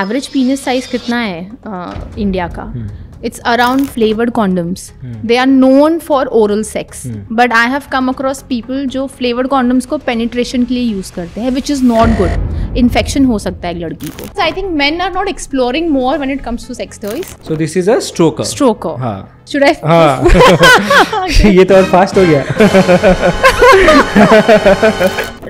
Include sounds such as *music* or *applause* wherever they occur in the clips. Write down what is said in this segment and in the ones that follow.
Average पीनस size कितना है India uh, का it's around flavoured condoms they are known for oral sex but I have come across people जो flavoured condoms को penetration के लिए use करते हैं which is not good infection हो सकता है लड़की को I think man are not exploring more when it comes to sex toys so this is अट्रोक स्ट्रोक शुड आई ये तो और फास्ट हो गया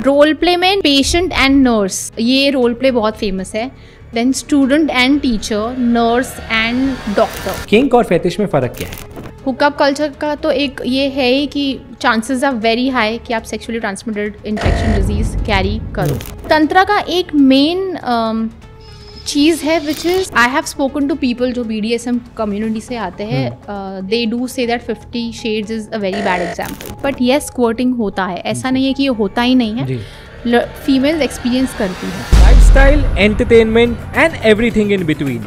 रोल *laughs* प्ले में पेशेंट एंड नर्स ये रोल प्ले बहुत फेमस है then student and teacher nurse and doctor king और फैतिश में फ़र्क क्या है हुकअप कल्चर का तो एक ये है ही कि चांसेस आर वेरी हाई कि आप sexually transmitted infection disease carry करो hmm. तंत्रा का एक मेन um, चीज़ है which is I have spoken to people जो B D S M community से आते हैं they do say that fifty shades is a very bad example but yes courting होता है ऐसा hmm. नहीं है कि ये होता ही नहीं है फीमेल एक्सपीरियंस करती है life entertainment and every in between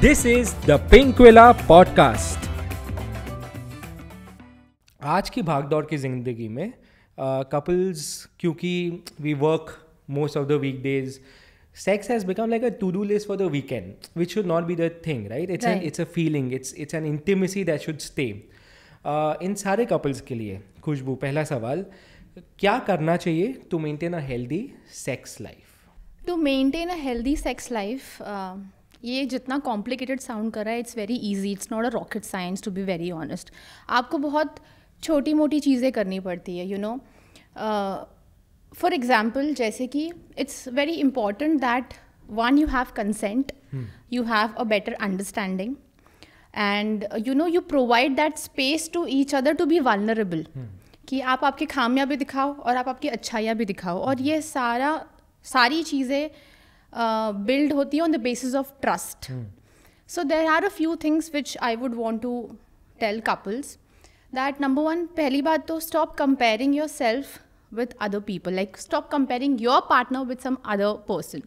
this is दिंकला पॉडकास्ट आज की भागदौड़ की जिंदगी में कपल्स क्योंकि we work most of the weekdays sex has become like a to do list for the weekend which should not be the thing right it's it's a feeling it's it's an intimacy that should stay in सारे couples के लिए खुशबू पहला सवाल uh, क्या करना चाहिए to maintain a healthy sex life to maintain a healthy sex life ये जितना कॉम्प्लिकेटेड साउंड कर रहा है it's very easy it's not a rocket science to be very honest आपको बहुत छोटी मोटी चीज़ें करनी पड़ती है यू नो फॉर एग्ज़ाम्पल जैसे कि it's very important that one you have consent you have a better understanding and you know you provide that space to each other to be vulnerable कि आप आपकी खामियां भी दिखाओ और आप आपकी अच्छाइयाँ भी दिखाओ और ये सारा सारी चीज़ें बिल्ड होती हैं on the basis of trust so there are a few things which I would want to tell couples that number one पहली बात तो stop comparing yourself with other people like stop comparing your partner with some other person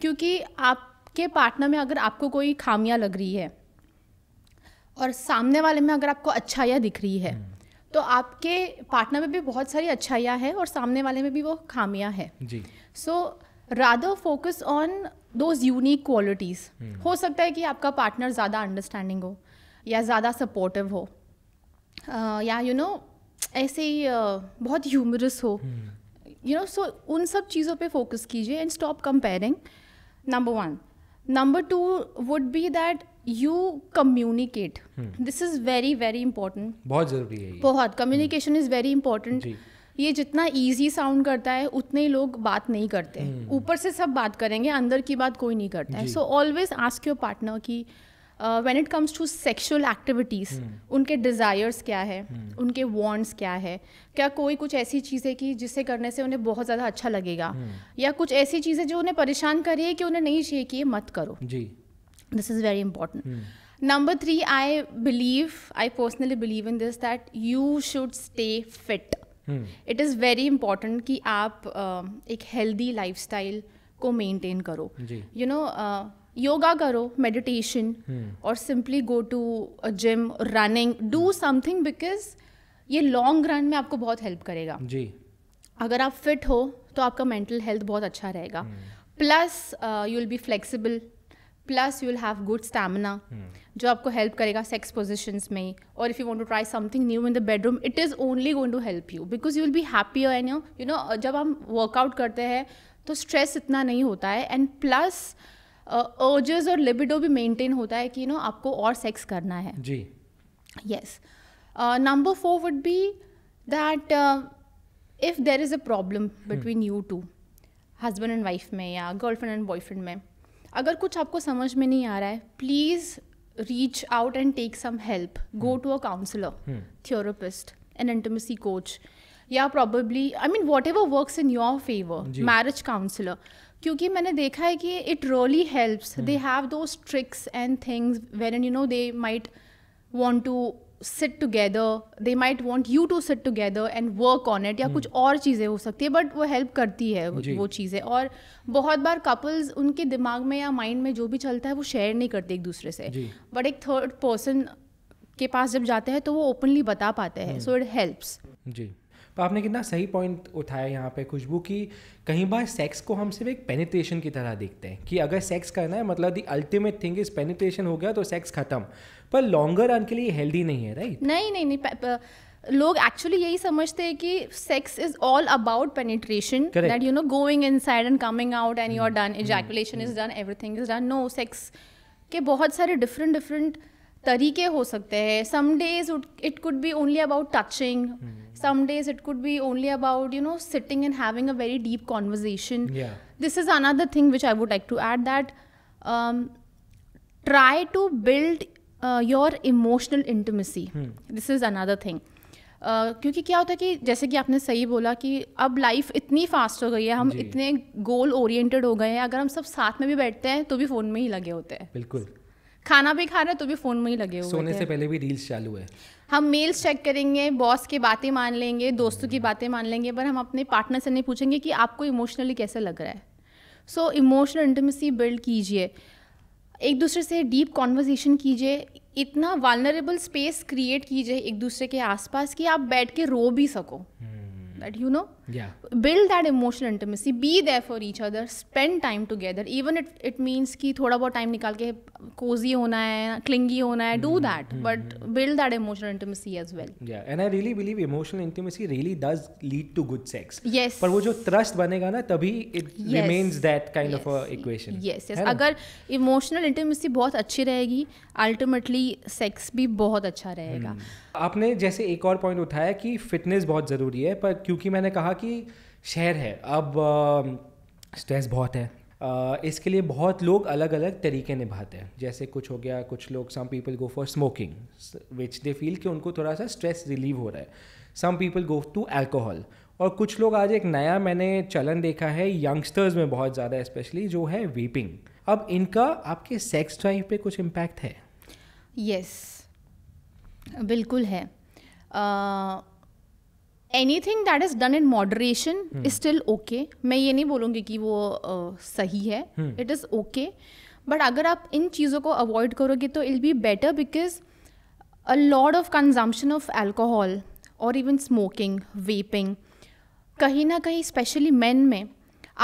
क्योंकि आपके partner में अगर आपको कोई खामियां लग रही है और सामने वाले में अगर आपको अच्छाइयाँ दिख रही है hmm. तो आपके पार्टनर में भी बहुत सारी अच्छाइयाँ हैं और सामने वाले में भी वो खामियाँ हैं जी so rather focus on those unique qualities हो सकता है कि आपका पार्टनर ज़्यादा अंडरस्टैंडिंग हो या ज़्यादा सपोर्टिव हो uh, या यू you नो know, ऐसे ही uh, बहुत ह्यूमरस हो यू नो सो उन सब चीज़ों पे फोकस कीजिए and stop comparing number one number two would be that you communicate this is very very important बहुत ज़रूरी है बहुत कम्युनिकेशन इज़ वेरी इंपॉर्टेंट ये जितना इजी साउंड करता है उतने ही लोग बात नहीं करते हैं hmm. ऊपर से सब बात करेंगे अंदर की बात कोई नहीं करता है so always ask your partner की when it comes to sexual activities उनके डिज़ायर्स क्या है hmm. उनके वॉन्ट्स क्या है क्या कोई कुछ ऐसी चीज़ें कि जिसे करने से उन्हें बहुत ज़्यादा अच्छा लगेगा hmm. या कुछ ऐसी चीज़ें जो उन्हें परेशान करिए कि उन्हें नहीं चाहिए कि ये मत करो जी this is very important number three I believe I personally believe in this that you should stay fit it is very is कि आप um, uh, एक हेल्दी लाइफ स्टाइल को मेनटेन करो यू नो योगा करो meditation और simply go to gym running do something because ये long run में आपको बहुत हेल्प करेगा जी अगर आप फिट हो तो आपका मेंटल हेल्थ बहुत अच्छा रहेगा plus you will be flexible plus you will have good stamina जो आपको हेल्प करेगा सेक्स पोजिशन में और if you want to try something new in the bedroom it is only going to help you because you will be happy and you you know जब हम workout करते हैं तो स्ट्रेस इतना नहीं होता है एंड प्लस अर्जेस और लिबिडो भी मेंटेन होता है कि यू you नो know, आपको और सेक्स करना है जी yes number four would be that if there is a problem between you two husband and wife में या गर्लफ्रेंड एंड बॉयफ्रेंड में अगर कुछ आपको समझ में नहीं आ रहा है please reach out and take some help go to a counsellor therapist an intimacy coach या probably I mean whatever work in your favour marriage counsellor क्योंकि मैंने देखा है कि it really helps they have those tricks and things where and you know they might want to sit together they might want you to sit together and work on it या hmm. कुछ और चीज़ें हो सकती है but वो help करती है जी. वो चीज़ें और बहुत बार कपल्स उनके दिमाग में या माइंड में जो भी चलता है वो शेयर नहीं करते एक दूसरे से बट एक थर्ड पर्सन के पास जब जाते हैं तो वो ओपनली बता पाते हैं सो इट हेल्प्स जी तो आपने कितना सही पॉइंट उठाया यहाँ पे खुशबू की कहीं बार सेक्स को हम सिर्फ एक पेनिट्रेशन की तरह देखते हैं कि अगर सेक्स करना है मतलब the ultimate thing is penetration हो गया तो सेक्स खत्म पर लॉन्गर रन के लिए हेल्दी नहीं है राइट नहीं नहीं नहीं पा, पा, लोग एक्चुअली यही समझते हैं कि sex is all about penetration that you know going inside and coming out and you are done ejaculation is done everything is done no sex के बहुत सारे डिफरेंट डिफरेंट तरीके हो सकते हैं some days it could be only about touching some days it could be only about you know sitting and having a very deep conversation this is another thing which I would like to add that try to build your emotional intimacy this is another thing क्योंकि क्या होता है कि जैसे कि आपने सही बोला कि अब लाइफ इतनी फास्ट हो गई है हम इतने गोल ओरिएंटेड हो गए हैं अगर हम सब साथ में भी बैठते हैं तो भी फ़ोन में ही लगे होते हैं बिल्कुल खाना भी खा रहे तो भी फ़ोन में ही लगे हुए सोने से पहले भी रील्स चालू है हम मेल्स चेक करेंगे बॉस की बातें मान लेंगे दोस्तों की बातें मान लेंगे पर हम अपने पार्टनर से नहीं पूछेंगे कि आपको इमोशनली कैसा लग रहा है सो इमोशनल इंटीमेसी बिल्ड कीजिए एक दूसरे से डीप कॉन्वर्जेसन कीजिए इतना वालनरेबल स्पेस क्रिएट कीजिए एक दूसरे के आसपास कि आप बैठ के रो भी सको that you know yeah build that emotional intimacy be there for each other spend time together even it it means ki thoda bahut time nikal ke cozy hona hai clingy hona hai do that mm-hmm. but build that emotional intimacy as well yeah and I really believe emotional intimacy really does lead to good sex yes par wo jo trust banega na tabhi it yes. remains that kind yes. of a equation yes yes agar emotional intimacy bahut achhi rahegi ultimately sex bhi bahut acha rahega hmm. आपने जैसे एक और point उठाया कि fitness बहुत ज़रूरी है पर क्योंकि मैंने कहा कि शहर है अब स्ट्रेस बहुत है इसके लिए बहुत लोग अलग अलग तरीके निभाते हैं जैसे कुछ हो गया कुछ लोग some people go for smoking which they feel कि उनको थोड़ा सा स्ट्रेस रिलीव हो रहा है some people go to alcohol और कुछ लोग आज एक नया मैंने चलन देखा है यंगस्टर्स में बहुत ज़्यादा स्पेशली जो है वीपिंग अब इनका आपके सेक्स ड्राइव पे कुछ इम्पैक्ट है यस yes, बिल्कुल है uh... anything that is done in moderation is still okay मैं ये नहीं बोलूँगी कि वो uh, सही है इट इज़ ओके बट अगर आप इन चीज़ों को अवॉइड करोगे तो it'll be better because a lot of consumption of alcohol और इवन स्मोकिंग वेपिंग कहीं ना कहीं स्पेशली मेन में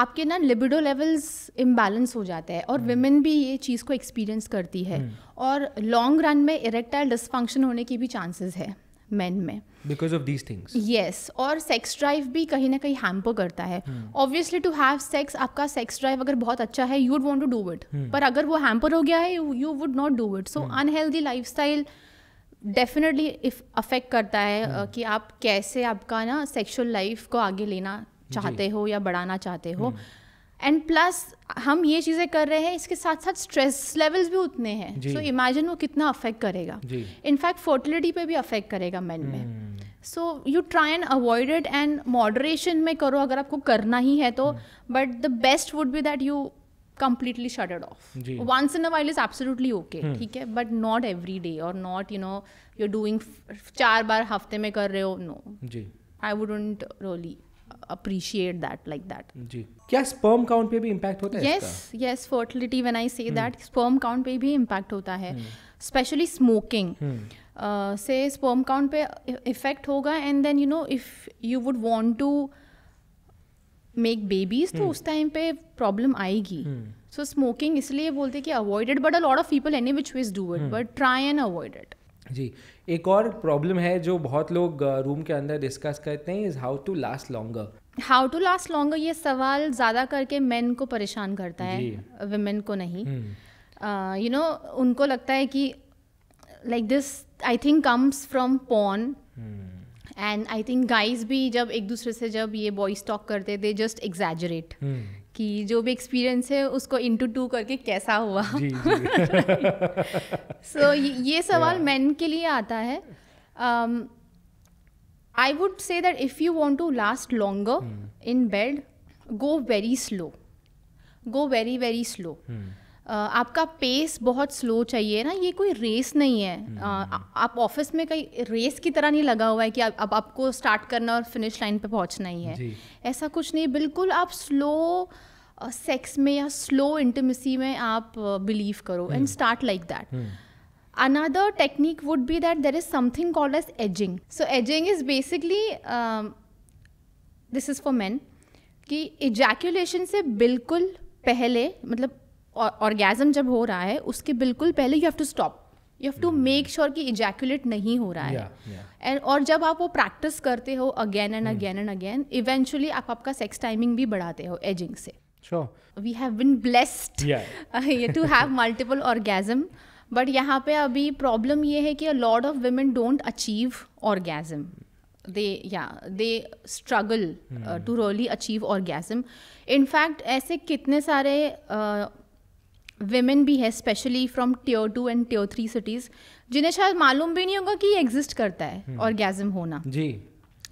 आपके ना लिबिडो लेवल्स इम्बैलेंस हो जाता है और वेमेन hmm. भी ये चीज़ को एक्सपीरियंस करती है hmm. और लॉन्ग रन में इरेक्टाइल डिसफंक्शन होने की भी चांसेस है मैन में because of these things yes और सेक्स ड्राइव भी कहीं ना कहीं हैम्पर तो करता है ऑब्वियसली टू हैव सेक्स आपका सेक्स ड्राइव अगर बहुत अच्छा है you would want to do it पर अगर वो हैम्पर हो गया है you would not do it so unhealthy lifestyle definitely if affect करता है hmm. कि आप कैसे आपका ना सेक्शुअल लाइफ को आगे लेना चाहते हो या बढ़ाना चाहते हो hmm. एंड प्लस हम ये चीज़ें कर रहे हैं इसके साथ साथ स्ट्रेस लेवल्स भी उतने हैं सो इमेजिन वो कितना अफेक्ट करेगा इनफैक्ट फर्टिलिटी पे भी अफेक्ट करेगा मेन में so you try and avoid it and moderation में करो अगर आपको करना ही है तो but the best would be that you completely shutted off once in a while is absolutely okay ठीक है बट नॉट एवरी डे और not you know you doing चार बार हफ्ते में कर रहे हो no I wouldn't really appreciate that like that जी क्या स्पर्म काउंट पे भी इम्पैक्ट होता है yes yes fertility when I say that sperm count पे भी इम्पैक्ट होता है specially hmm. Smoking hmm. uh, से स्पर्म काउंट पे इफेक्ट होगा and then you know if you would want to make babies तो hmm. उस टाइम पे प्रॉब्लम आएगी सो स्मोकिंग इसलिए बोलते कि avoided but a lot of people any which ways do it but try and avoid it जी एक और प्रॉब्लम है जो बहुत लोग रूम के अंदर डिस्कस करते हैं is how to last longer how to last longer ये सवाल ज़्यादा करके मेन को परेशान करता है वेमेन को नहीं you hmm. Know you know, उनको लगता है कि like this I think comes from porn and I think guys भी जब एक दूसरे से जब ये बॉयज टॉक करते दे जस्ट एग्जैजरेट कि जो भी एक्सपीरियंस है उसको इंटू टू करके कैसा हुआ सो *laughs* so, ये सवाल yeah. मैन के लिए आता है I would say that if you want to last longer in bed go very slow go very very slow आपका पेस बहुत स्लो चाहिए ना ये कोई रेस नहीं है हम्म। आ, आप ऑफिस में कहीं रेस की तरह नहीं लगा हुआ है कि अब आपको स्टार्ट करना और फिनिश लाइन पे पहुंचना ही है ऐसा कुछ नहीं बिल्कुल आप स्लो सेक्स में या स्लो इंटीमेसी में आप बिलीव करो and start like that another technique would be that there is something called edge edging so edging is basically this is for man कि इजैक्यूलेशन से बिल्कुल पहले मतलब ऑर्गेजम जब हो रहा है उसके बिल्कुल पहले you have to stop you have to make sure कि इजैकुलेट नहीं हो रहा है एंड और जब आप वो प्रैक्टिस करते हो again and again and again eventually आप आपका सेक्स टाइमिंग भी बढ़ाते हो एजिंग से we have been blessed to have multiple orgasm but यहाँ पे अभी प्रॉब्लम ये है कि a lot of women don't achieve orgasm they या they struggle to really achieve orgasm in fact ऐसे कितने सारे uh, वेमेन भी है specially from tier two and tier three cities जिन्हें शायद मालूम भी नहीं होगा कि ये एग्जिस्ट करता है ऑर्गेजम हम्म। होना जी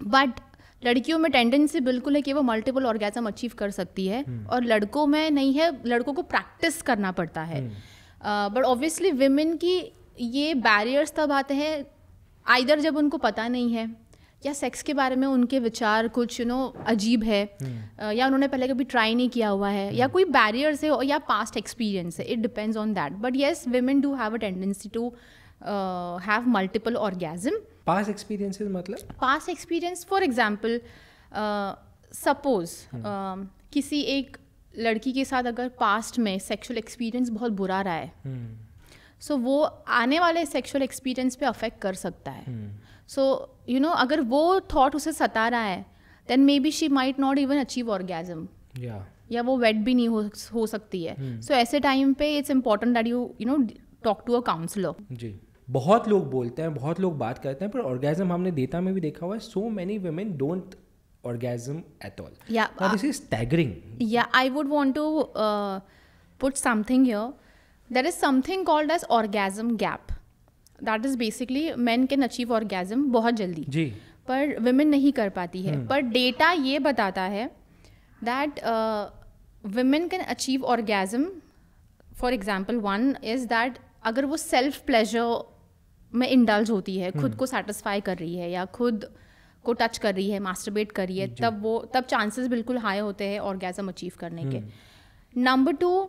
बट लड़कियों में टेंडेंसी बिल्कुल है कि वो मल्टीपल ऑर्गेजम अचीव कर सकती है हम्म। और लड़कों में नहीं है लड़कों को प्रैक्टिस करना पड़ता है बट ऑब्वियसली वेमेन की ये बैरियर्स तब आते हैं आइधर जब उनको पता नहीं है या सेक्स के बारे में उनके विचार कुछ यू नो अजीब है hmm. या उन्होंने पहले कभी ट्राई नहीं किया हुआ है hmm. या हम्म। कोई बैरियर्स है या पास्ट एक्सपीरियंस है it depends on that but yes women do have a tendency to have multiple orgasm past experience मतलब past experience for example suppose किसी एक लड़की के साथ अगर पास्ट में सेक्सुअल एक्सपीरियंस बहुत बुरा रहा है सो हम्म। hmm. so, वो आने वाले सेक्सुअल एक्सपीरियंस पे अफेक्ट कर सकता है hmm. सो यू नो अगर वो थॉट उसे सता रहा है then maybe she might not even achieve orgasm या वो वेट भी नहीं हो हो सकती है सो hmm. so, ऐसे टाइम पे it's important that you you know talk to a counsellor जी बहुत लोग बोलते हैं बहुत लोग बात करते हैं पर ऑर्गेजम हमने देता में भी देखा हुआ है so many women don't orgasm at all या दिस इज is या I would would to put something put something is something called edge orgasm gap that is basically man can achieve orgasm बहुत जल्दी जी पर women नहीं कर पाती है हम्म। पर डेटा ये बताता है that women can achieve orgasm for example one is that अगर वो सेल्फ प्लेजर में इंडल्ज होती है खुद हम्म। को सेटिस्फाई कर रही है या खुद को टच कर रही है मास्टरबेट कर रही है तब वो तब चांसेस बिल्कुल हाई होते हैं ऑर्गेजम अचीव करने के number hmm. Two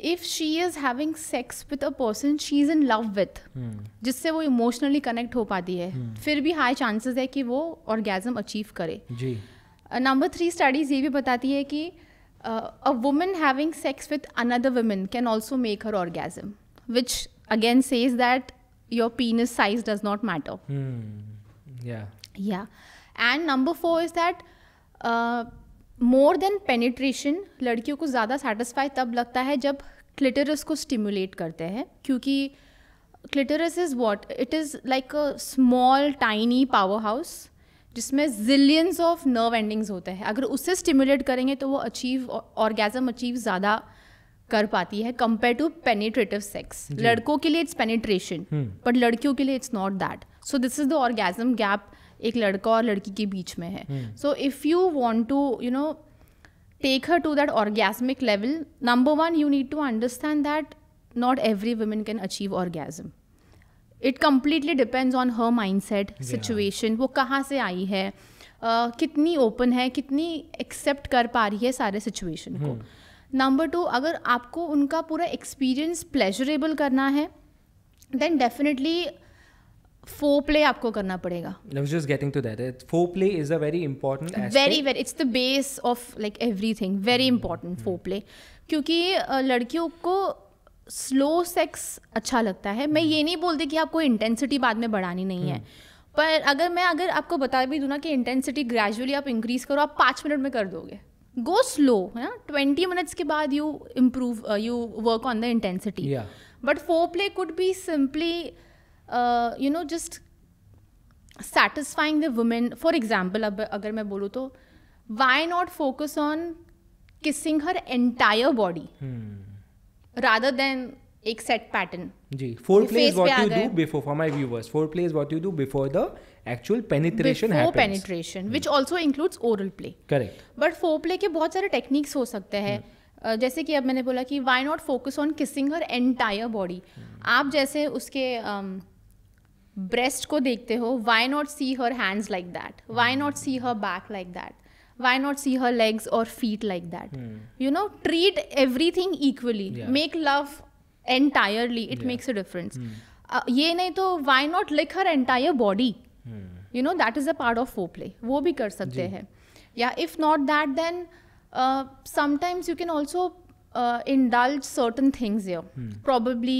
if she is having sex with a person she is in love with जिससे वो इमोशनली कनेक्ट हो पाती है hmm. फिर भी हाई चांसेस है कि वो ऑर्गेजम अचीव करे नंबर थ्री स्टडीज ये भी बताती है कि a women having sex with another women can also make her orgasm which again says that your penis size does not matter या and number four is that more than penetration लड़कियों को ज़्यादा satisfy तब लगता है जब क्लिटरस को stimulate करते हैं क्योंकि clitoris is what it is like a small tiny powerhouse जिसमें जिलियंस ऑफ नर्व एंडिंग्स होते हैं अगर उसे स्टिमुलेट करेंगे तो वो अचीव ऑर्गेजम अचीव ज़्यादा कर पाती है कंपेयर टू पेनिट्रेटिव सेक्स लड़कों के लिए इट्स पेनिट्रेशन बट लड़कियों के लिए it's not that so this is the orgasm gap एक लड़का और लड़की के बीच में है so if you want to you know take her to that orgasmic level number one you need to understand that not every women can achieve orgasm it completely depends on her mindset situation वो कहाँ से आई है uh, कितनी open है कितनी accept कर पा रही है सारे सिचुएशन को नंबर हम्म। टू अगर आपको उनका पूरा एक्सपीरियंस प्लेजरेबल करना है देन डेफिनेटली फो प्ले आपको करना पड़ेगा I was just getting to that. Fo play is a very important aspect. Hmm. Hmm. क्योंकि लड़कियों को स्लो सेक्स अच्छा लगता है मैं hmm. ये नहीं बोलती कि आपको इंटेंसिटी बाद में बढ़ानी नहीं है पर अगर मैं अगर आपको बता भी दूँ ना कि इंटेंसिटी ग्रेजुअली आप इंक्रीज करो आप पाँच मिनट में कर दोगे गो स्लो है ना ट्वेंटी मिनट्स के बाद you improve you work on the intensity but foreplay could be simply you know just satisfying the women for example अब अगर मैं बोलूँ तो why not focus on kissing her entire body rather than एक set pattern जी foreplay is what you do before for my viewers foreplay is what you do before the actual penetration happens before penetration which also includes oral play correct but foreplay के बहुत सारे techniques हो सकते हैं hmm. uh, जैसे कि अब मैंने बोला कि why not focus on kissing her entire body आप जैसे उसके um, ब्रेस्ट को देखते हो why not see her hands like that why not see her back like that why not see her legs और feet like that you know treat everything equally make love entirely it makes a difference ये नहीं तो why not lick her entire body you know that is a part of play वो भी कर सकते हैं या if not that then sometimes you can also indulge certain things your probably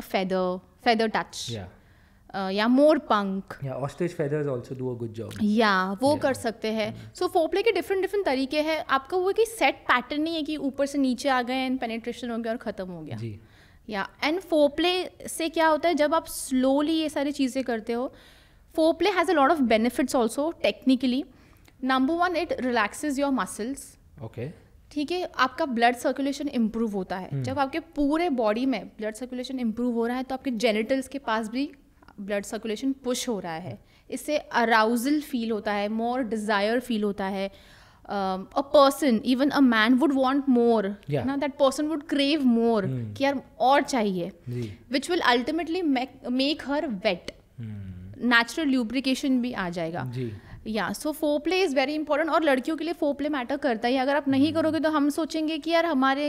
feather feather touch या मोर पंख ostrich feathers also do a good job या वो yeah. कर सकते हैं सो फोपले के डिफरेंट डिफरेंट तरीके हैं आपका वो कि सेट पैटर्न नहीं है कि ऊपर से नीचे आ गए एंड पेनेट्रेशन हो गया और ख़त्म हो गया जी या एंड फोपले से क्या होता है जब आप स्लोली ये सारी चीज़ें करते हो foreplay has a lot of benefits also technically number one it relaxes your muscles okay ठीक है आपका ब्लड सर्कुलेशन इम्प्रूव होता है hmm. जब आपके पूरे बॉडी में ब्लड सर्कुलेशन इम्प्रूव हो रहा है तो आपके जेनिटल्स के पास भी ब्लड सर्कुलेशन पुश हो रहा है इससे अराउजल फील होता है मोर डिज़ायर फील होता है a person even a man would want more ना that person would crave more कि यार और चाहिए which will ultimately make her wet natural lubrication भी आ जाएगा या so foreplay is very important और लड़कियों के लिए फो प्ले मैटर करता है अगर आप नहीं hmm. करोगे तो हम सोचेंगे कि यार हमारे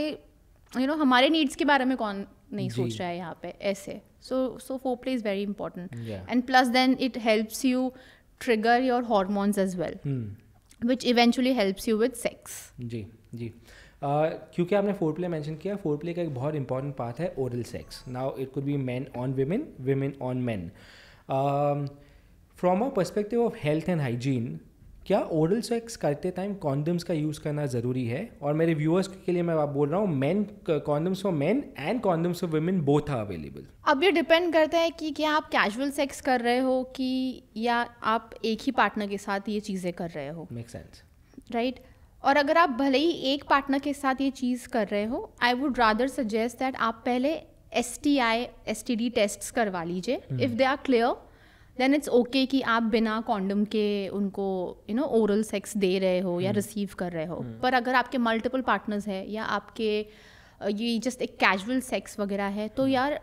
यू नो हमारे नीड्स के बारे में कौन नहीं सोच रहा है यहाँ पे ऐसे So so foreplay is very important. Yeah. And plus then it helps you trigger your hormones as well. Hmm. Which eventually helps you with sex. Ji ji Uh, क्योंकि आपने फोर प्ले मैंशन किया foreplay का एक बहुत important part है oral sex now it could be man on women women on man from a perspective of health and hygiene क्या oral sex करते time condoms का यूज़ करना ज़रूरी है और मेरे व्यूअर्स के लिए मैं आप बोल रहा हूँ man condoms for man and condoms for women both are available अब ये डिपेंड करता है कि क्या आप कैजुअल सेक्स कर रहे हो कि या आप एक ही पार्टनर के साथ ये चीज़ें कर रहे हो मेक सेंस राइट और अगर आप भले ही एक पार्टनर के साथ ये चीज़ कर रहे हो I would rather suggest that आप पहले S T I S T D test करवा लीजिए if they are clear then it's okay कि आप बिना कॉन्डम के उनको यू नो ओरल सेक्स दे रहे हो या रिसीव hmm. कर रहे हो hmm. पर अगर आपके मल्टीपल पार्टनर्स हैं या आपके ये जस्ट एक कैजुअल सेक्स वगैरह है तो hmm. यार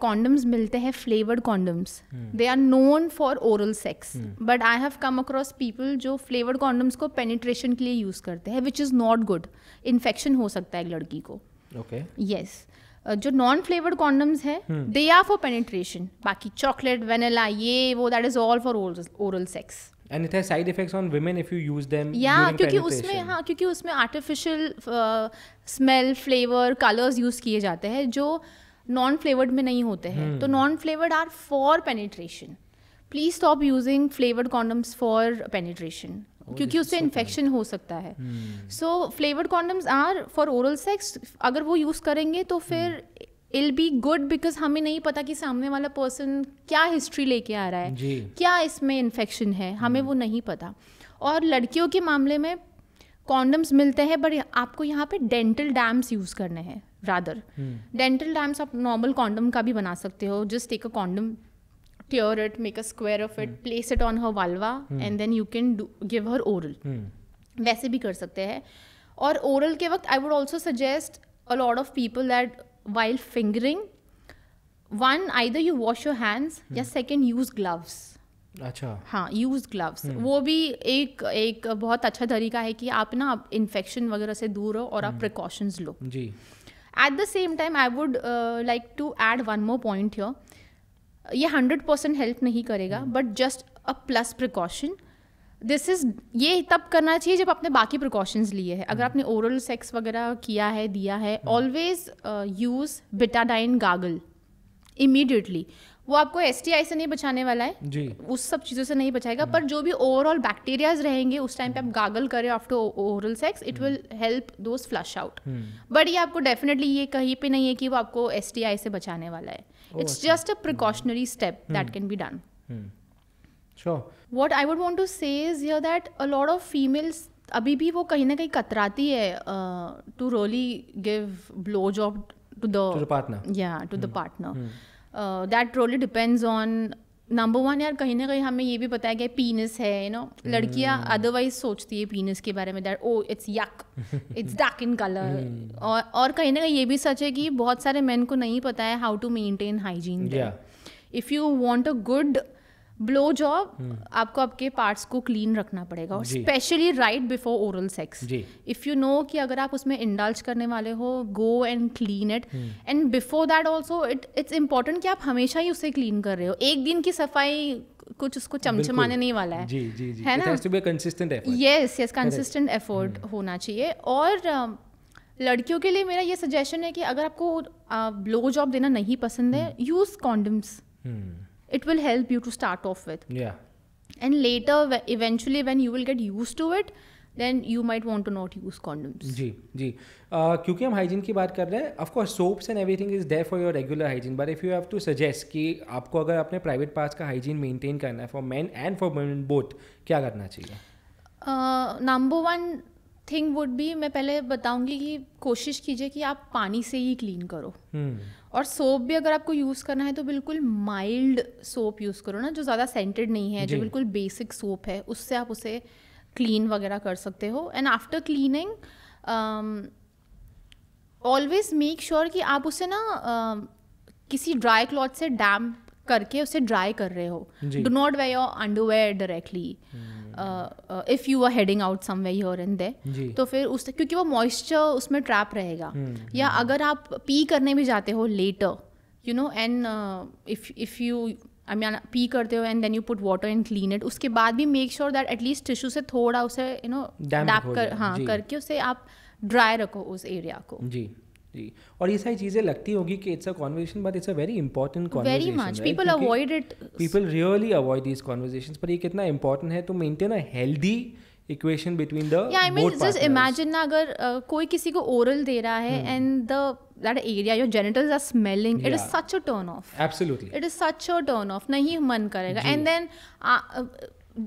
कॉन्डम्स मिलते हैं flavoured condoms they are known for oral sex but I have come across people जो फ्लेवर्ड कॉन्डम्स को पेनिट्रेशन के लिए यूज़ करते हैं which is not good infection हो सकता है एक लड़की को ओके यस जो नॉन फ्लेवर्ड कॉन्डम्स है दे आर फॉर पेनिट्रेशन बाकी चॉकलेट वेनिला ये वो that is all for oral sex and it has side effects on women if you use them या क्योंकि उसमें हाँ क्योंकि उसमें artificial smell flavour colours use किए जाते हैं जो नॉन फ्लेवर्ड में नहीं होते हैं तो non flavoured are for penetration please stop using flavoured condoms for penetration क्योंकि उससे इन्फेक्शन हो सकता है so flavoured condoms are for oral sex अगर वो यूज़ करेंगे तो फिर इल बी गुड बिकॉज हमें नहीं पता कि सामने वाला पर्सन क्या हिस्ट्री लेके आ रहा है क्या इसमें इन्फेक्शन है हमें वो हम्म। नहीं पता और लड़कियों के मामले में कॉन्डम्स मिलते हैं बट आपको यहाँ पे डेंटल डैम्स यूज़ करने हैं रादर डेंटल डैम्स आप नॉर्मल कॉन्डम का भी बना सकते हो just take a condom tear it, make a square of it, hmm. place it on her vulva, hmm. and then you can do, give her oral. Hmm. वैसे भी कर सकते हैं और ओरल के वक्त I would also suggest a lot of people that while fingering one either you wash your hands या second use gloves अच्छा हाँ यूज ग्लव्स वो भी एक एक बहुत अच्छा तरीका है कि आप ना आप इन्फेक्शन वगैरह से दूर हो और आप प्रिकॉशंस लो जी at the same time I would like to add one more point here ये हंड्रेड परसेंट हेल्प नहीं करेगा but just a plus precaution this is ये तब करना चाहिए जब आपने बाकी प्रिकॉशंस लिए हैं अगर hmm. आपने ओरल सेक्स वगैरह किया है दिया है always use Betadine gargle immediately वो आपको एस से नहीं बचाने वाला है जी उस सब चीज़ों से नहीं बचाएगा hmm. पर जो भी ओवरऑल बैक्टीरियाज रहेंगे उस टाइम पे आप गागल करें after oral sex it will help those flush out but ये आपको डेफिनेटली ये कहीं पे नहीं है कि वो आपको एस से बचाने वाला है Oh, it's okay. just a precautionary hmm. step that hmm. can be done. Hmm. Sure. What I would want to say is here that a lot of females अभी भी वो कहीं ना कहीं कतराती है to orally give blow job to the partner या to the partner that orally depends on number one यार कहीं ना कहीं हमें ये भी बताया गया पीनस है यू नो hmm. लड़कियां अदरवाइज सोचती है पीनस के बारे में that oh it's yuck it's dark in colour और और कहीं ना कहीं ये भी सच है कि बहुत सारे मैन को नहीं पता है how to maintain hygiene if you want a good blow job hmm. आपको आपके पार्ट्स को क्लीन रखना पड़ेगा और specially right before oral sex if you know कि अगर आप उसमें इंडल्ज करने वाले हो go and clean it and before that also it it's important कि आप हमेशा ही उसे क्लीन कर रहे हो एक दिन की सफाई कुछ उसको चमचमाने नहीं वाला है जी, जी, जी. है ना consistent yes yes consistent effort होना चाहिए और um, लड़कियों के लिए मेरा ये सजेशन है कि अगर आपको ब्लो uh, जॉब देना नहीं पसंद है use condoms hmm. it will help you to start off with yeah and later eventually when you will get used to it then you might want to not use condoms जी जी क्योंकि हम hygiene की बात कर रहे हैं of course soaps and everything is there for your regular hygiene but if you have to suggest कि आपको अगर अपने प्राइवेट पार्ट्स का हाइजीन मेंटेन करना है for man and for women both क्या करना चाहिए number one thing would be मैं पहले बताऊंगी कि कोशिश कीजिए कि आप पानी से ही क्लीन करो हम्म। और सोप भी अगर आपको यूज़ करना है तो बिल्कुल माइल्ड सोप यूज़ करो ना जो ज़्यादा सेंटेड नहीं है जो बिल्कुल बेसिक सोप है उससे आप उसे क्लीन वगैरह कर सकते हो and after cleaning always make sure कि आप उसे ना uh, किसी ड्राई क्लॉथ से डैम्प करके उसे ड्राई कर रहे हो do not wear your underwear directly if you are heading out somewhere here and there तो फिर उस क्योंकि वो मॉइस्चर उसमें ट्रैप रहेगा हम्म, हम्म। या अगर आप पी करने भी जाते हो later you know and if if you I mean pee करते हो and then you put water and clean it उसके बाद भी make sure that at least tissue से थोड़ा उसे यू नो डैप कर हाँ करके उसे आप ड्राई रखो उस एरिया को जी जी और ये सारी चीज़ें लगती होगी कि it's a conversation but it's a very important very much people avoid it people really avoid these conversation पर ये कितना इंपॉर्टेंट है to maintain a healthy equation between the I mean just imagine ना अगर uh, कोई किसी को oral दे रहा है and hmm. The that area your genitals are smelling yeah. it is such a turn off absolutely it is such a turn off nahi man karega and then uh, uh,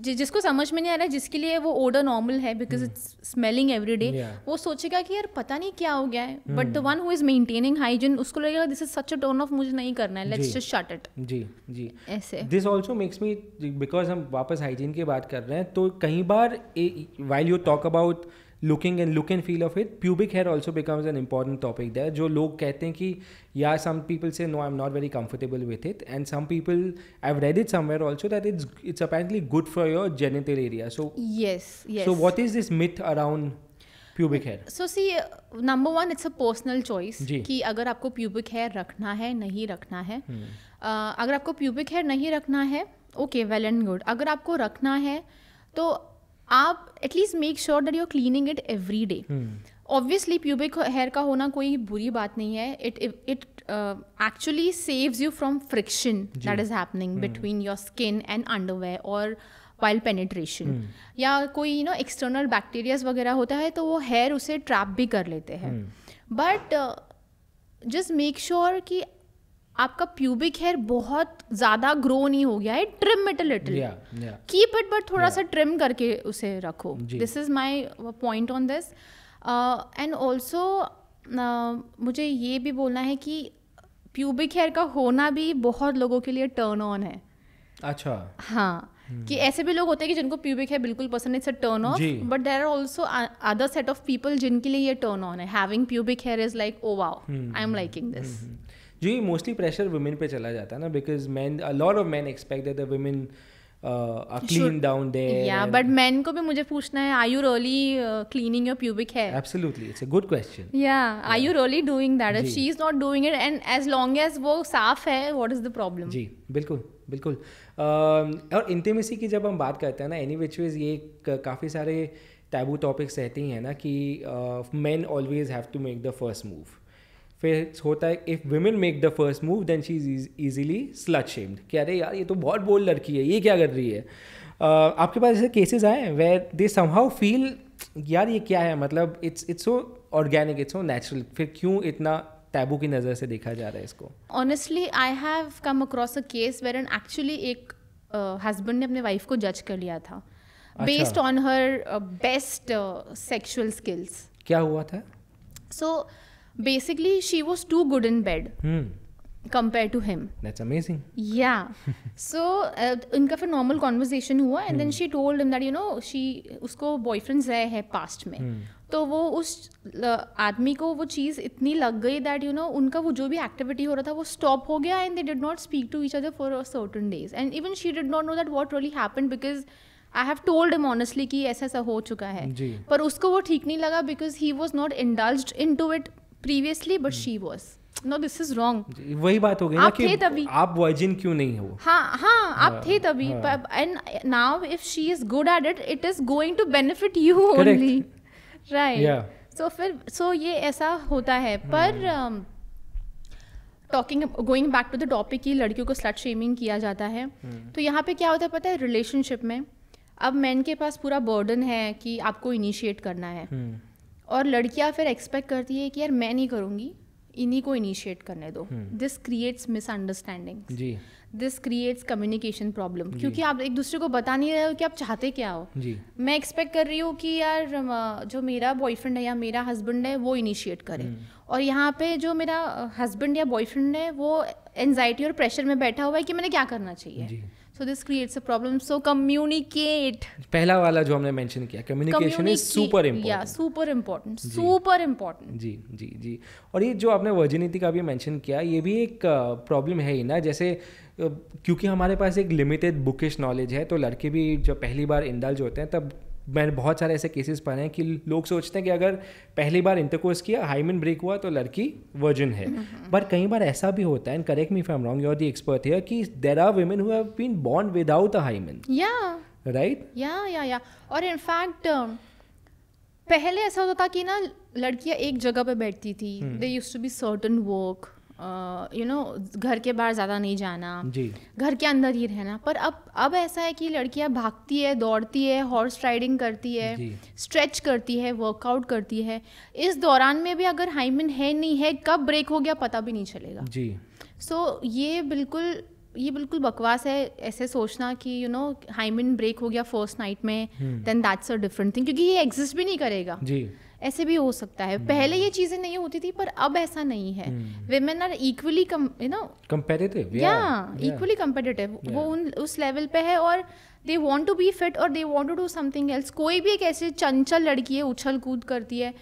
जि, जिसको समझ में नहीं आ रहा है जिसके लिए वो ओडर नॉर्मल है because it's smelling every day वो सोचेगा कि यार पता नहीं क्या हो गया है but the one who is maintaining hygiene उसको लगेगा this is such a turn off मुझे नहीं करना है लेट्स जस्ट शट इट जी जी ऐसे this also makes me because हम वापस हाइजीन की बात कर रहे हैं तो कई बार while you talk about looking and look and feel of it pubic hair also becomes an important topic there जो लोग कहते हैं कि या some people say no I am not very comfortable with it and some people I read it somewhere also that it's it's apparently good for your genital area so yes so what is this myth around pubic hair so C number one it's a personal choice कि अगर आपको pubic hair रखना है नहीं रखना है hmm. अगर आपको प्यूबिक हेयर नहीं रखना है ओके वेल एंड गुड अगर आपको रखना है तो आप at least make sure that you are cleaning it every day obviously pubic hair का होना कोई बुरी बात नहीं है it it actually saves you from friction that is happening between your skin and underwear और वाइल पेनिट्रेशन या कोई यू नो एक्सटर्नल बैक्टीरियाज वगैरह होता है तो वो हेयर उसे ट्रैप भी कर लेते हैं बट जस्ट मेक श्योर कि आपका प्यूबिक हेयर बहुत ज्यादा ग्रो नहीं हो गया है trim it little keep it but थोड़ा सा ट्रिम करके उसे रखो this is my point on this and also मुझे ये भी बोलना है कि प्यूबिक हेयर का होना भी बहुत लोगों के लिए टर्न ऑन है अच्छा हाँ hmm. कि ऐसे भी लोग होते हैं कि जिनको प्यूबिक हेयर बिल्कुल पसंद it's a turn off but there are also other set of people जिनके लिए ये टर्न ऑन है having pubic hair is like oh wow I am liking this जो ये मोस्टली प्रेशर वुमेन पे चला जाता है ना because man lot of man expect that the women clean down there या बट मैन को भी मुझे पूछना है are you really cleaning your pubic है absolutely it's a good question या are you really doing that if she is not doing it and as long as वो साफ है व्हाट इज द प्रॉब्लम जी बिल्कुल बिल्कुल uh, और intimacy की जब हम बात करते हैं ना एनी विच वेज ये काफ़ी सारे टैबू टॉपिक्स रहते ही हैं ना कि man always have to make the first move फिर होता है if women make the first move then she is easily slut shamed कि अरे यार ये तो बहुत बोल्ड लड़की है ये क्या कर रही है uh, आपके पास ऐसे केसेस आए वेर दे समहाउ फील यार ये क्या है मतलब it's it's so organic it's so natural फिर क्यों इतना टैबू की नज़र से देखा जा रहा है इसको honestly I have come across a case where an actually एक हस्बैंड uh, ने अपने वाइफ को जज कर लिया था based on her best sexual skills क्या हुआ था सो so, basically she was too good in bed hmm. compared to him that's amazing yeah *laughs* so uh, उनका फिर normal conversation हुआ and hmm. then she told him that you know she उसको boyfriend रहे हैं past में hmm. तो वो उस आदमी को वो चीज़ इतनी लग गई दैट यू नो उनका वो जो भी एक्टिविटी हो रहा था वो स्टॉप हो गया and they did not speak to each other for certain days and even she did not know that what really happen because I have told am honestly कि ऐसा ऐसा हो चुका है पर उसको वो ठीक नहीं लगा because he was not indulge into it previously but she was no this is wrong वही बात हो गई आप थे तभी आप वर्जिन क्यों नहीं हो हाँ हाँ आप हाँ, थे तभी and now if she is good at it it is going to benefit you only right so फिर सो ये ऐसा होता है पर talking going back to the topic कि लड़कियों को स्लट शेमिंग किया जाता है hmm. तो यहाँ पे क्या होता है पता है रिलेशनशिप में अब मैन के पास पूरा बर्डन है कि आपको इनिशिएट करना है hmm. और लड़कियां फिर एक्सपेक्ट करती है कि यार मैं नहीं करूँगी इन्हीं को इनिशिएट करने दो this creates misunderstanding this creates communication problem क्योंकि आप एक दूसरे को बता नहीं रहे हो कि आप चाहते क्या हो जी. मैं एक्सपेक्ट कर रही हूँ कि यार जो मेरा बॉयफ्रेंड है या मेरा हस्बैंड है वो इनिशिएट करे हम्म। और यहाँ पे जो मेरा हस्बैंड या बॉयफ्रेंड है वो एनजाइटी और प्रेशर में बैठा हुआ है कि मैंने क्या करना चाहिए जी. So this creates a problem so communicate पहला वाला जो हमने मेंशन किया communication is super important super important super important जी जी जी और ये जो आपने वर्जिनिटी का भी मेंशन किया ये भी एक प्रॉब्लम uh, है ही ना जैसे क्योंकि हमारे पास एक लिमिटेड बुकिश नॉलेज है तो लड़के भी जब पहली बार इंडल्ज होते हैं तब मैंने बहुत सारे ऐसे केसेस पढ़े हैं कि लोग सोचते हैं कि अगर पहली बार इंटरकोर्स किया हाईमन ब्रेक हुआ तो लड़की वर्जन है बट कई बार ऐसा भी होता है and correct me from wrong you are the expert here कि there are women who have been born without a hymen yeah right या या या और इनफैक्ट um, पहले ऐसा होता था कि ना लड़कियां एक जगह पे बैठती थी they use to be certain work you know घर के बाहर ज़्यादा नहीं जाना जी घर के अंदर ही रहना पर अब अब ऐसा है कि लड़कियां भागती है दौड़ती है हॉर्स राइडिंग करती है स्ट्रेच करती है वर्कआउट करती है इस दौरान में भी अगर हाइमिन है नहीं है कब ब्रेक हो गया पता भी नहीं चलेगा जी सो so, ये बिल्कुल ये बिल्कुल बकवास है ऐसे सोचना कि यू नो हाइमिन ब्रेक हो गया फर्स्ट नाइट में then that's a different thing क्योंकि ये एग्जिस्ट भी नहीं करेगा जी ऐसे भी हो सकता है पहले ये चीज़ें नहीं होती थी पर अब ऐसा नहीं है women are equally you know competitive या इक्वली कम्पेटिटिव वो उन उस लेवल पे है और they want to be fit और they want to do something else कोई भी एक ऐसे चंचल लड़की है उछल कूद करती है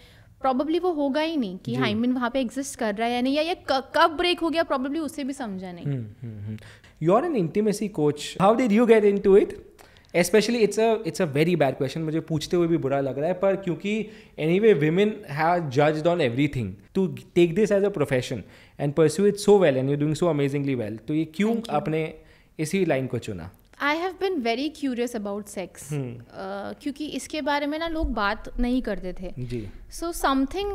प्रॉब्बली वो होगा ही नहीं कि हाइमिन वहाँ पे एग्जिस्ट कर रहा है या नहीं या या कब ब्रेक हो गया प्रॉब्ली उसे भी समझा नहीं you are an intimacy coach how did you get into it specially it's a it's a very bad question मुझे पूछते हुए भी बुरा लग रहा है पर क्योंकि एनी वे वेमेन हैव जज on everything to take this as a profession and pursue it so well and you doing so amazingly well तो ये क्यों आपने इसी लाइन को चुना I have been very curious about sex क्योंकि इसके बारे में ना लोग बात नहीं करते थे जी so something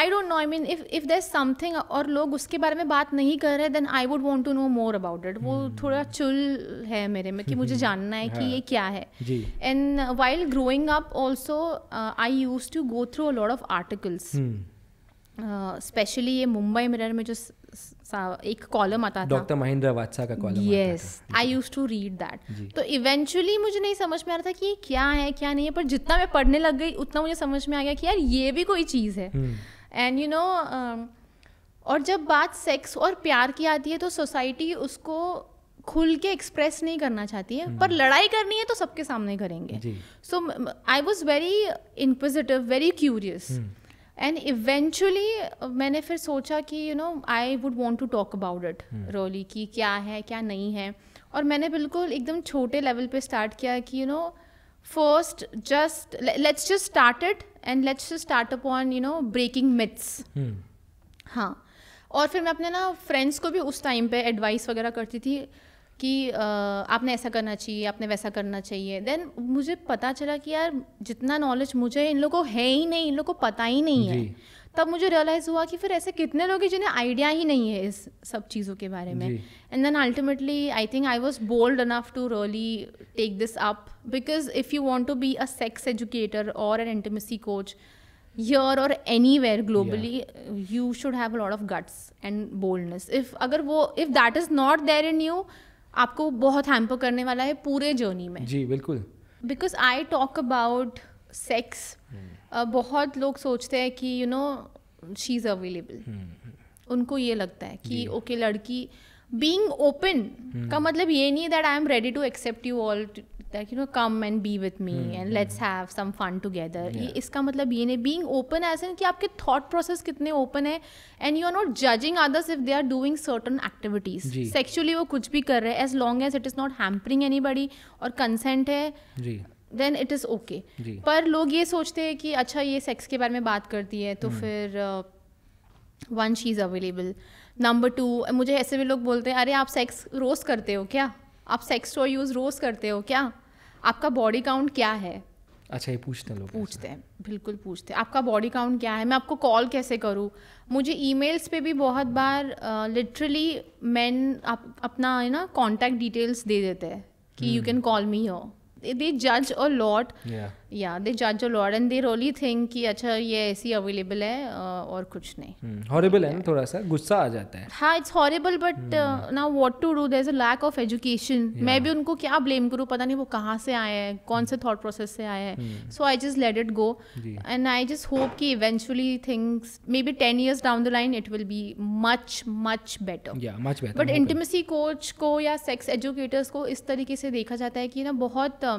I don't know I mean if if there something और लोग उसके बारे में बात नहीं कर रहे then I would want to know more about it वो hmm. थोड़ा चुल है मेरे में कि मुझे *laughs* जानना है कि हाँ। ये क्या है and while growing up also I use to go through a lot of articles specially ये मुंबई मिरर में जो एक कॉलम आता था डॉक्टर महेंद्र वात्सा का column yes I use to read that तो इवेंचुअली मुझे नहीं समझ में आ रहा था कि ये क्या है क्या नहीं है पर जितना मैं पढ़ने लग गई उतना मुझे समझ में आ गया कि यार ये भी कोई चीज़ है hmm. एंड यू नो और जब बात सेक्स और प्यार की आती है तो सोसाइटी उसको खुल के एक्सप्रेस नहीं करना चाहती है hmm. पर हम्म। लड़ाई करनी है तो सबके सामने करेंगे so I was very inquisitive very curious and eventually मैंने फिर सोचा कि you know I would want to talk about it really कि क्या है क्या नहीं है और मैंने बिल्कुल एकदम छोटे लेवल पे स्टार्ट किया कि you know first just let's just start it and let's start on you know breaking myths हाँ और फिर मैं अपने ना फ्रेंड्स को भी उस टाइम पे एडवाइस वगैरह करती थी कि आपने ऐसा करना चाहिए आपने वैसा करना चाहिए देन मुझे पता चला कि यार जितना नॉलेज मुझे इन लोगों को है ही नहीं इन लोगों को पता ही नहीं है तब मुझे रियलाइज़ हुआ कि फिर ऐसे कितने लोग हैं जिन्हें आइडिया ही नहीं है इस सब चीज़ों के बारे में and then ultimately I think I was bold enough to really take this up because if you want to be a sex educator और एन इंटीमेसी कोच यर और anywhere globally you should have lot of guts and boldness if अगर वो if that is not there in you आपको बहुत hamper करने वाला है पूरे जर्नी में जी बिल्कुल because I talk about sex बहुत लोग सोचते हैं कि you know she is available उनको ये लगता है कि ओके okay, लड़की बींग ओपन हम्म। का मतलब ये नहीं है that I am ready to accept you all that you know come and be with me and let's have some fun together ये इसका मतलब ये नहीं बींग ओपन एज एन कि आपके थॉट प्रोसेस कितने ओपन है and you are not judging others if they are doing certain activities sexually वो कुछ भी कर रहे हैं as long as it is not hampering anybody और कंसेंट है देन इट इज़ ओके पर लोग ये सोचते हैं कि अच्छा ये सेक्स के बारे में बात करती है तो hmm. फिर one she is available number two मुझे ऐसे भी लोग बोलते हैं अरे आप सेक्स रोज़ करते हो क्या आप सेक्स टॉय यूज़ रोज़ करते हो क्या आपका बॉडी काउंट क्या है अच्छा ये पूछते हैं लोग पूछते हैं बिल्कुल पूछते हैं आपका बॉडी काउंट क्या है मैं आपको कॉल कैसे करूँ मुझे ईमेल्स पे भी बहुत बार लिटरली uh, मैन आप अपना है ना कॉन्टैक्ट डिटेल्स दे देते हैं कि यू कैन कॉल मी हो they judge a lot yeah या दे जज a lot and they really think कि अच्छा ये ऐसी अवेलेबल है और कुछ नहीं हॉरेबल हम्म, है ना थोड़ा सा गुस्सा आ जाता है हां it's horrible but now what to do there is a lack of education मैं भी उनको क्या ब्लेम करूं पता नहीं वो कहां से आए हैं कौन से थॉट प्रोसेस से आए हैं so I just let it go and I just hope कि eventually things maybe 10 years down the line it will be much much better but intimacy coach को या सेक्स एजुकेटर्स को इस तरीके से देखा जाता है कि ना बहुत uh,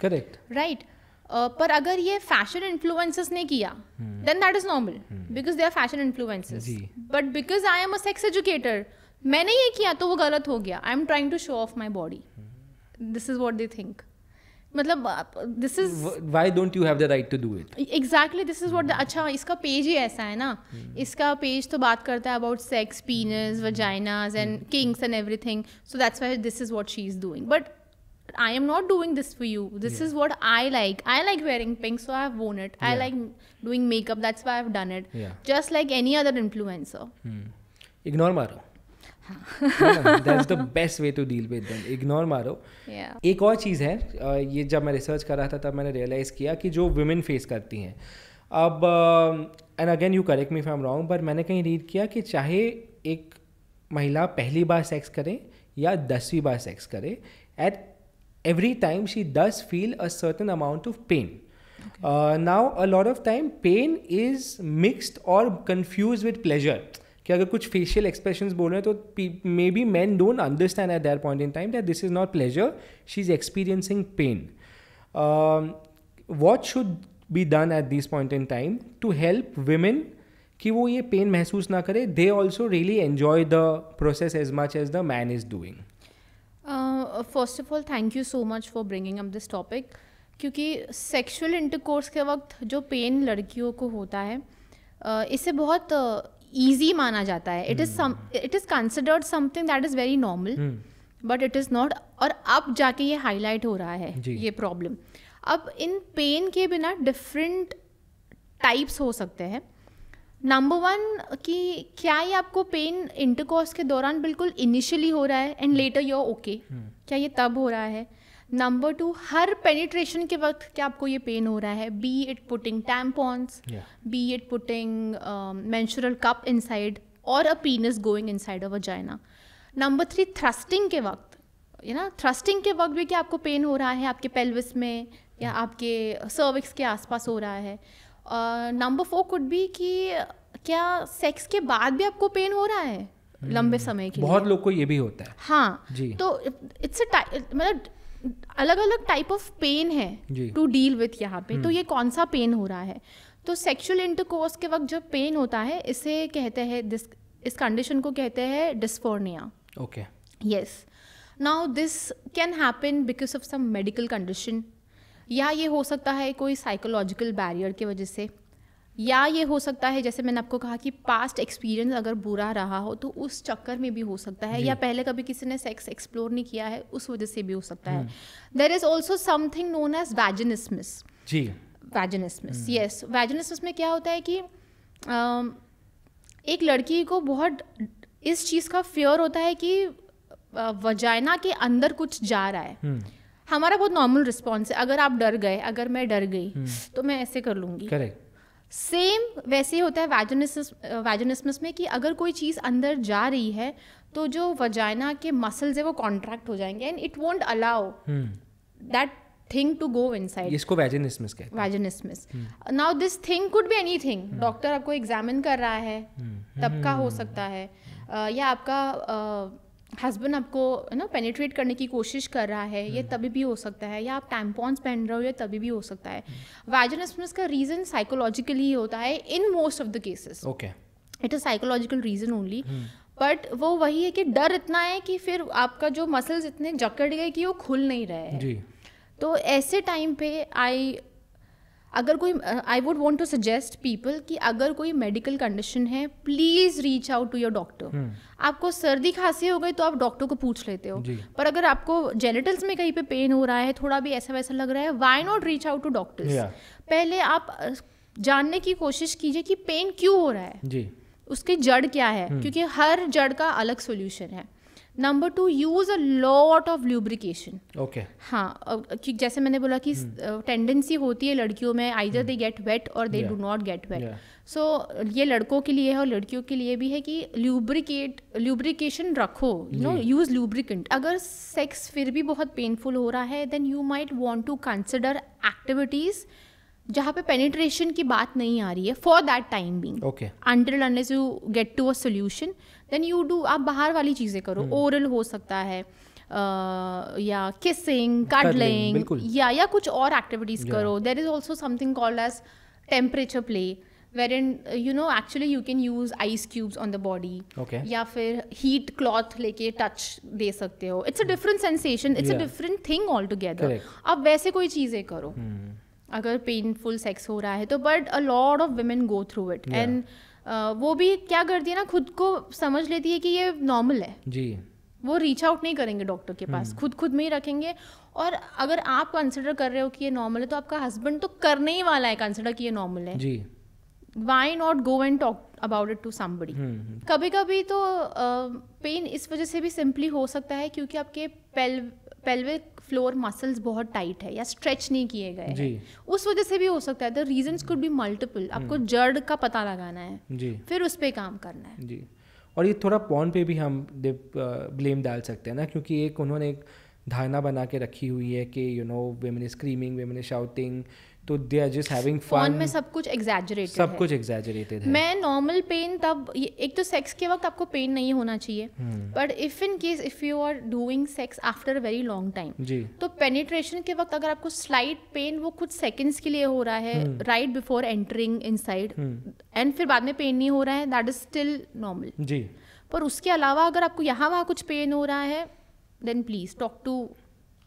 करेक्ट राइट uh, पर अगर ये फैशन इन्फ्लुएंसर्स ने किया then that is normal because they are fashion influencers but because I am a sex educator मैंने ये किया तो वो गलत हो गया I am trying to show off my body this is what they think मतलब this is why don't you have the right to do it exactly this is what अच्छा इसका पेज ही ऐसा है ना hmm. इसका पेज तो बात करता है about sex penis vaginas and kinks and everything so that's why this is what she is doing but I am not doing this for you. This yeah. is what I like. I like wearing pink, so I've worn it. Yeah. I like doing makeup, that's why I've done it. Yeah. Just like any other influencer. Hmm. Ignore मारो. That's the best way to deal with them ignore मारो एक और चीज़ है ये जब मैं research कर रहा था तब मैंने रियलाइज़ किया कि जो वुमेन फेस करती हैं अब and again you correct me from wrong but मैंने कहीं रीड किया कि चाहे एक महिला पहली बार सेक्स करे या दसवीं बार सेक्स करे at every time she does feel a certain amount of pain. Okay. Uh, now, a lot of time pain is mixed or confused with pleasure. कि अगर कुछ फेशियल एक्सप्रेशन बोल रहे हैं तो maybe man don't understand at that point in time that this is not pleasure she is experiencing pain what should be done at this point in time to help women कि वो ये pain महसूस ना करे they also really enjoy the process as much as the man is doing first of all thank you so much for bringing up this topic क्योंकि sexual intercourse के वक्त जो पेन लड़कियों को होता है uh, इसे बहुत ईजी uh, माना जाता है it is it is considered something that is very normal but it is not और अब जाके ये हाईलाइट हो रहा है ये प्रॉब्लम अब इन पेन के बिना डिफरेंट टाइप्स हो सकते हैं नंबर वन कि क्या ये आपको पेन इंटरकोर्स के दौरान बिल्कुल इनिशियली हो रहा है एंड लेटर योर ओके क्या ये तब हो रहा है नंबर टू हर पेनिट्रेशन के वक्त क्या आपको ये पेन हो रहा है be it putting tampons be it putting menstrual cup inside और a penis going inside a vagina number three thrusting के वक्त यू ना थ्रस्टिंग के वक्त भी क्या आपको पेन हो रहा है आपके पेल्विस में या आपके सर्विक्स के आसपास हो रहा है नंबर फोर कुड भी कि क्या सेक्स के बाद भी आपको पेन हो रहा है हम्म, लंबे समय के बहुत लोग को ये भी होता है हाँ जी तो इट्स अ मतलब अलग अलग टाइप ऑफ पेन है टू डील विथ यहाँ पे तो हम्म। ये कौन सा पेन हो रहा है तो सेक्सुअल इंटरकोर्स के वक्त जो पेन होता है इसे कहते हैं इस कंडीशन को कहते हैं dyspareunia okay yes now this can happen because of some medical condition या ये हो सकता है कोई साइकोलॉजिकल बैरियर की वजह से या ये हो सकता है जैसे मैंने आपको कहा कि पास्ट एक्सपीरियंस अगर बुरा रहा हो तो उस चक्कर में भी हो सकता है या पहले कभी किसी ने सेक्स एक्सप्लोर नहीं किया है उस वजह से भी हो सकता है there is also something known as vaginismus जी वैजनिसमिस यस वैजनिसमिस में क्या होता है कि एक लड़की को बहुत इस चीज़ का फेयर होता है कि वजाइना के अंदर कुछ जा रहा है हम्म। हमारा बहुत नॉर्मल रिस्पॉन्स है अगर आप डर गए अगर मैं डर गई hmm. तो मैं ऐसे कर लूंगी सेम वैसे ही होता है वैजनिस वैजनिसमस में कि अगर कोई चीज़ अंदर जा रही है तो जो वजाइना के मसल्स है वो कॉन्ट्रैक्ट हो जाएंगे and it won't allow that thing to go inside इसको वैजनिसमस कहते हैं vaginismus now this thing could be anything doctor आपको एग्जामिन कर रहा है hmm. तब का हो हम्म। सकता है uh, या आपका uh, हस्बैंड आपको नो पेनिट्रेट करने की कोशिश कर रहा है ये हम्म। तभी भी हो सकता है या आप टैम्पॉन्स पहन रहे हो ये तभी भी हो सकता है वैजनसमस हम्म। का रीज़न साइकोलॉजिकली होता है in most of the cases okay it is psychological reason only but वो वही है कि डर इतना है कि फिर आपका जो मसल्स इतने जकड़ गए कि वो खुल नहीं रहे हैं तो ऐसे टाइम पे आई अगर कोई I would want to suggest people कि अगर कोई मेडिकल कंडीशन है please reach out to your doctor आपको सर्दी खांसी हो गई तो आप डॉक्टर को पूछ लेते हो पर अगर आपको जेनिटल्स में कहीं पे पेन हो रहा है थोड़ा भी ऐसा वैसा लग रहा है why not reach out to doctors पहले आप जानने की कोशिश कीजिए कि पेन क्यों हो रहा है जी उसकी जड़ क्या है हम्म। क्योंकि हर जड़ का अलग सोल्यूशन है number two use a lot of lubrication okay हाँ जैसे मैंने बोला कि टेंडेंसी hmm. होती है लड़कियों में आइदर दे गेट वेट और they do not get wet so ये लड़कों के लिए है और लड़कियों के लिए भी है कि ल्यूब्रिकेट ल्यूब्रिकेशन रखो यू नो यूज ल्यूब्रिकेंट अगर सेक्स फिर भी बहुत पेनफुल हो रहा है then you might want to consider activities जहाँ पे पेनिट्रेशन की बात नहीं आ रही है for that time being under learn you get to a solution then you do आप बाहर वाली चीज़ें करो ओरल हम्म। हो सकता है या किसिंग कडलिंग या या कुछ और एक्टिविटीज करो there is also something called as temperature play where in you know actually you can use ice cubes on the body या फिर हीट क्लॉथ लेके टच दे सकते हो it's a different sensation it's a different thing all together अब वैसे कोई चीज़ें करो hmm. अगर पेनफुल सेक्स हो रहा है तो but a lot of women go through it and वो भी क्या करती है ना खुद को समझ लेती है कि ये नॉर्मल है जी वो रीच आउट नहीं करेंगे डॉक्टर के पास हम्म। खुद खुद में ही रखेंगे और अगर आप कंसिडर कर रहे हो कि ये नॉर्मल है तो आपका हस्बैंड तो करने ही वाला है कंसिडर कि ये नॉर्मल है जी why not go and talk about it to somebody कभी कभी तो पेन uh, इस वजह से भी सिंपली हो सकता है क्योंकि आपके पेल पेल्विक फ्लोर मसल्स बहुत टाइट है या स्ट्रेच नहीं किए गए उस वजह से भी हो सकता है the reason could be multiple आपको हम्म। जड़ का पता लगाना है जी फिर उस पर काम करना है जी और ये थोड़ा पॉन पे भी हम ब्लेम डाल सकते हैं ना क्योंकि एक उन्होंने एक धारणा बना के रखी हुई है कि you know women is screaming women is shouting तो they are just having fun में सब कुछ एग्जैजरेटेड सब कुछ एग्जैजरेटेड है मैं नॉर्मल पेन तब एक तो सेक्स के वक्त आपको पेन नहीं होना चाहिए but if in case if you are doing sex after a very long time जी तो पेनिट्रेशन के वक्त अगर आपको स्लाइट पेन वो कुछ सेकंड्स के लिए हो रहा है right before entering inside and फिर बाद में पेन नहीं हो रहा है दैट इज स्टिल नॉर्मल जी पर उसके अलावा अगर आपको यहाँ वहाँ कुछ पेन हो रहा है then please talk to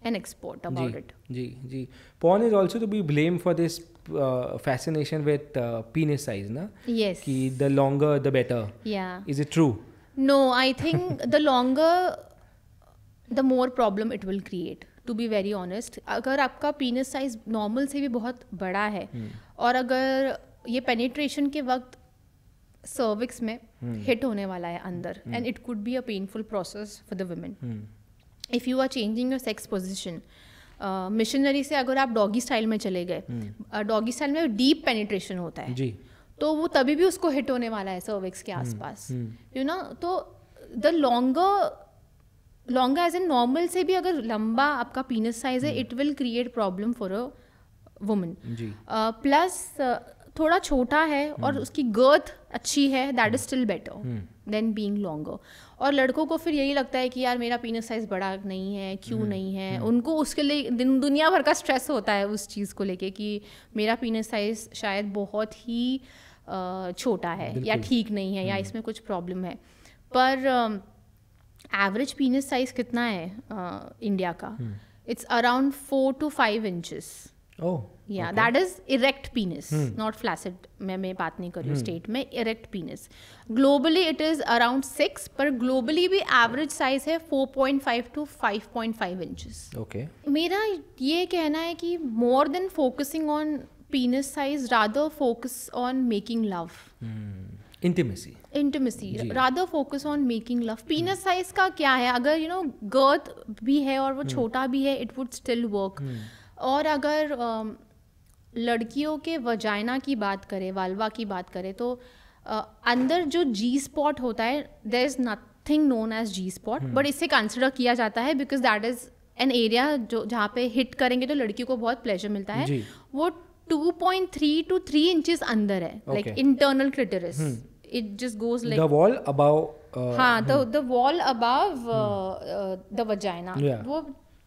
and expert about it जी जी porn is also to be blame for this fascination with penis size ना yes the longer the better is it true no I think the longer the more problem it will create to be very honest अगर आपका पीनस size normal से भी बहुत बड़ा है और अगर ये पेनिट्रेशन के वक्त सर्विक्स में हिट होने वाला है अंदर and it could be a painful process for the women if you are changing your sex position missionary से अगर आप डॉगी स्टाइल में चले गए डॉगी हम्म। स्टाइल uh, में डीप पेनिट्रेशन होता है जी तो वो तभी भी उसको हिट होने वाला है सर्विक्स के हम्म, आसपास यू हम्म। नो तो the longer longer as a normal से भी अगर लंबा आपका पीनस साइज है it will create problem for a woman plus थोड़ा छोटा है और उसकी गर्थ अच्छी है that is still better than being longer और लड़कों को फिर यही लगता है कि यार मेरा पीनस साइज़ बड़ा नहीं है क्यों हम्म, नहीं है हम्म। उनको उसके लिए दिन दुनिया भर का स्ट्रेस होता है उस चीज़ को लेके कि मेरा पीनस साइज़ शायद बहुत ही छोटा है या ठीक नहीं है या हम्म। इसमें कुछ प्रॉब्लम है पर एवरेज पीनस साइज़ कितना है इंडिया का it's around four to five inches या that is erect penis not flaccid मैं मैं बात नहीं कर रही हूँ स्टेट hmm. में erect penis globally it is around six पर ग्लोबली भी एवरेज साइज है four point five to five point five inches okay मेरा ये कहना है कि more than focusing on penis size rather focus on making love intimacy intimacy rather focus on making love penis size का क्या है अगर यू नो गर्थ भी है और वो hmm. छोटा भी है इट वुड स्टिल वर्क और अगर um, लड़कियों के वजाइना की बात करें वालवा की बात करें तो अंदर जो जी स्पॉट होता है there is nothing known as G spot but इसे कंसिडर किया जाता है because that is an area जो जहाँ पे हिट करेंगे तो लड़की को बहुत प्लेजर मिलता है वो 2.3 टू 3 इंच अंदर है like internal clitoris it just goes like the wall above हाँ the wall above the vagina वो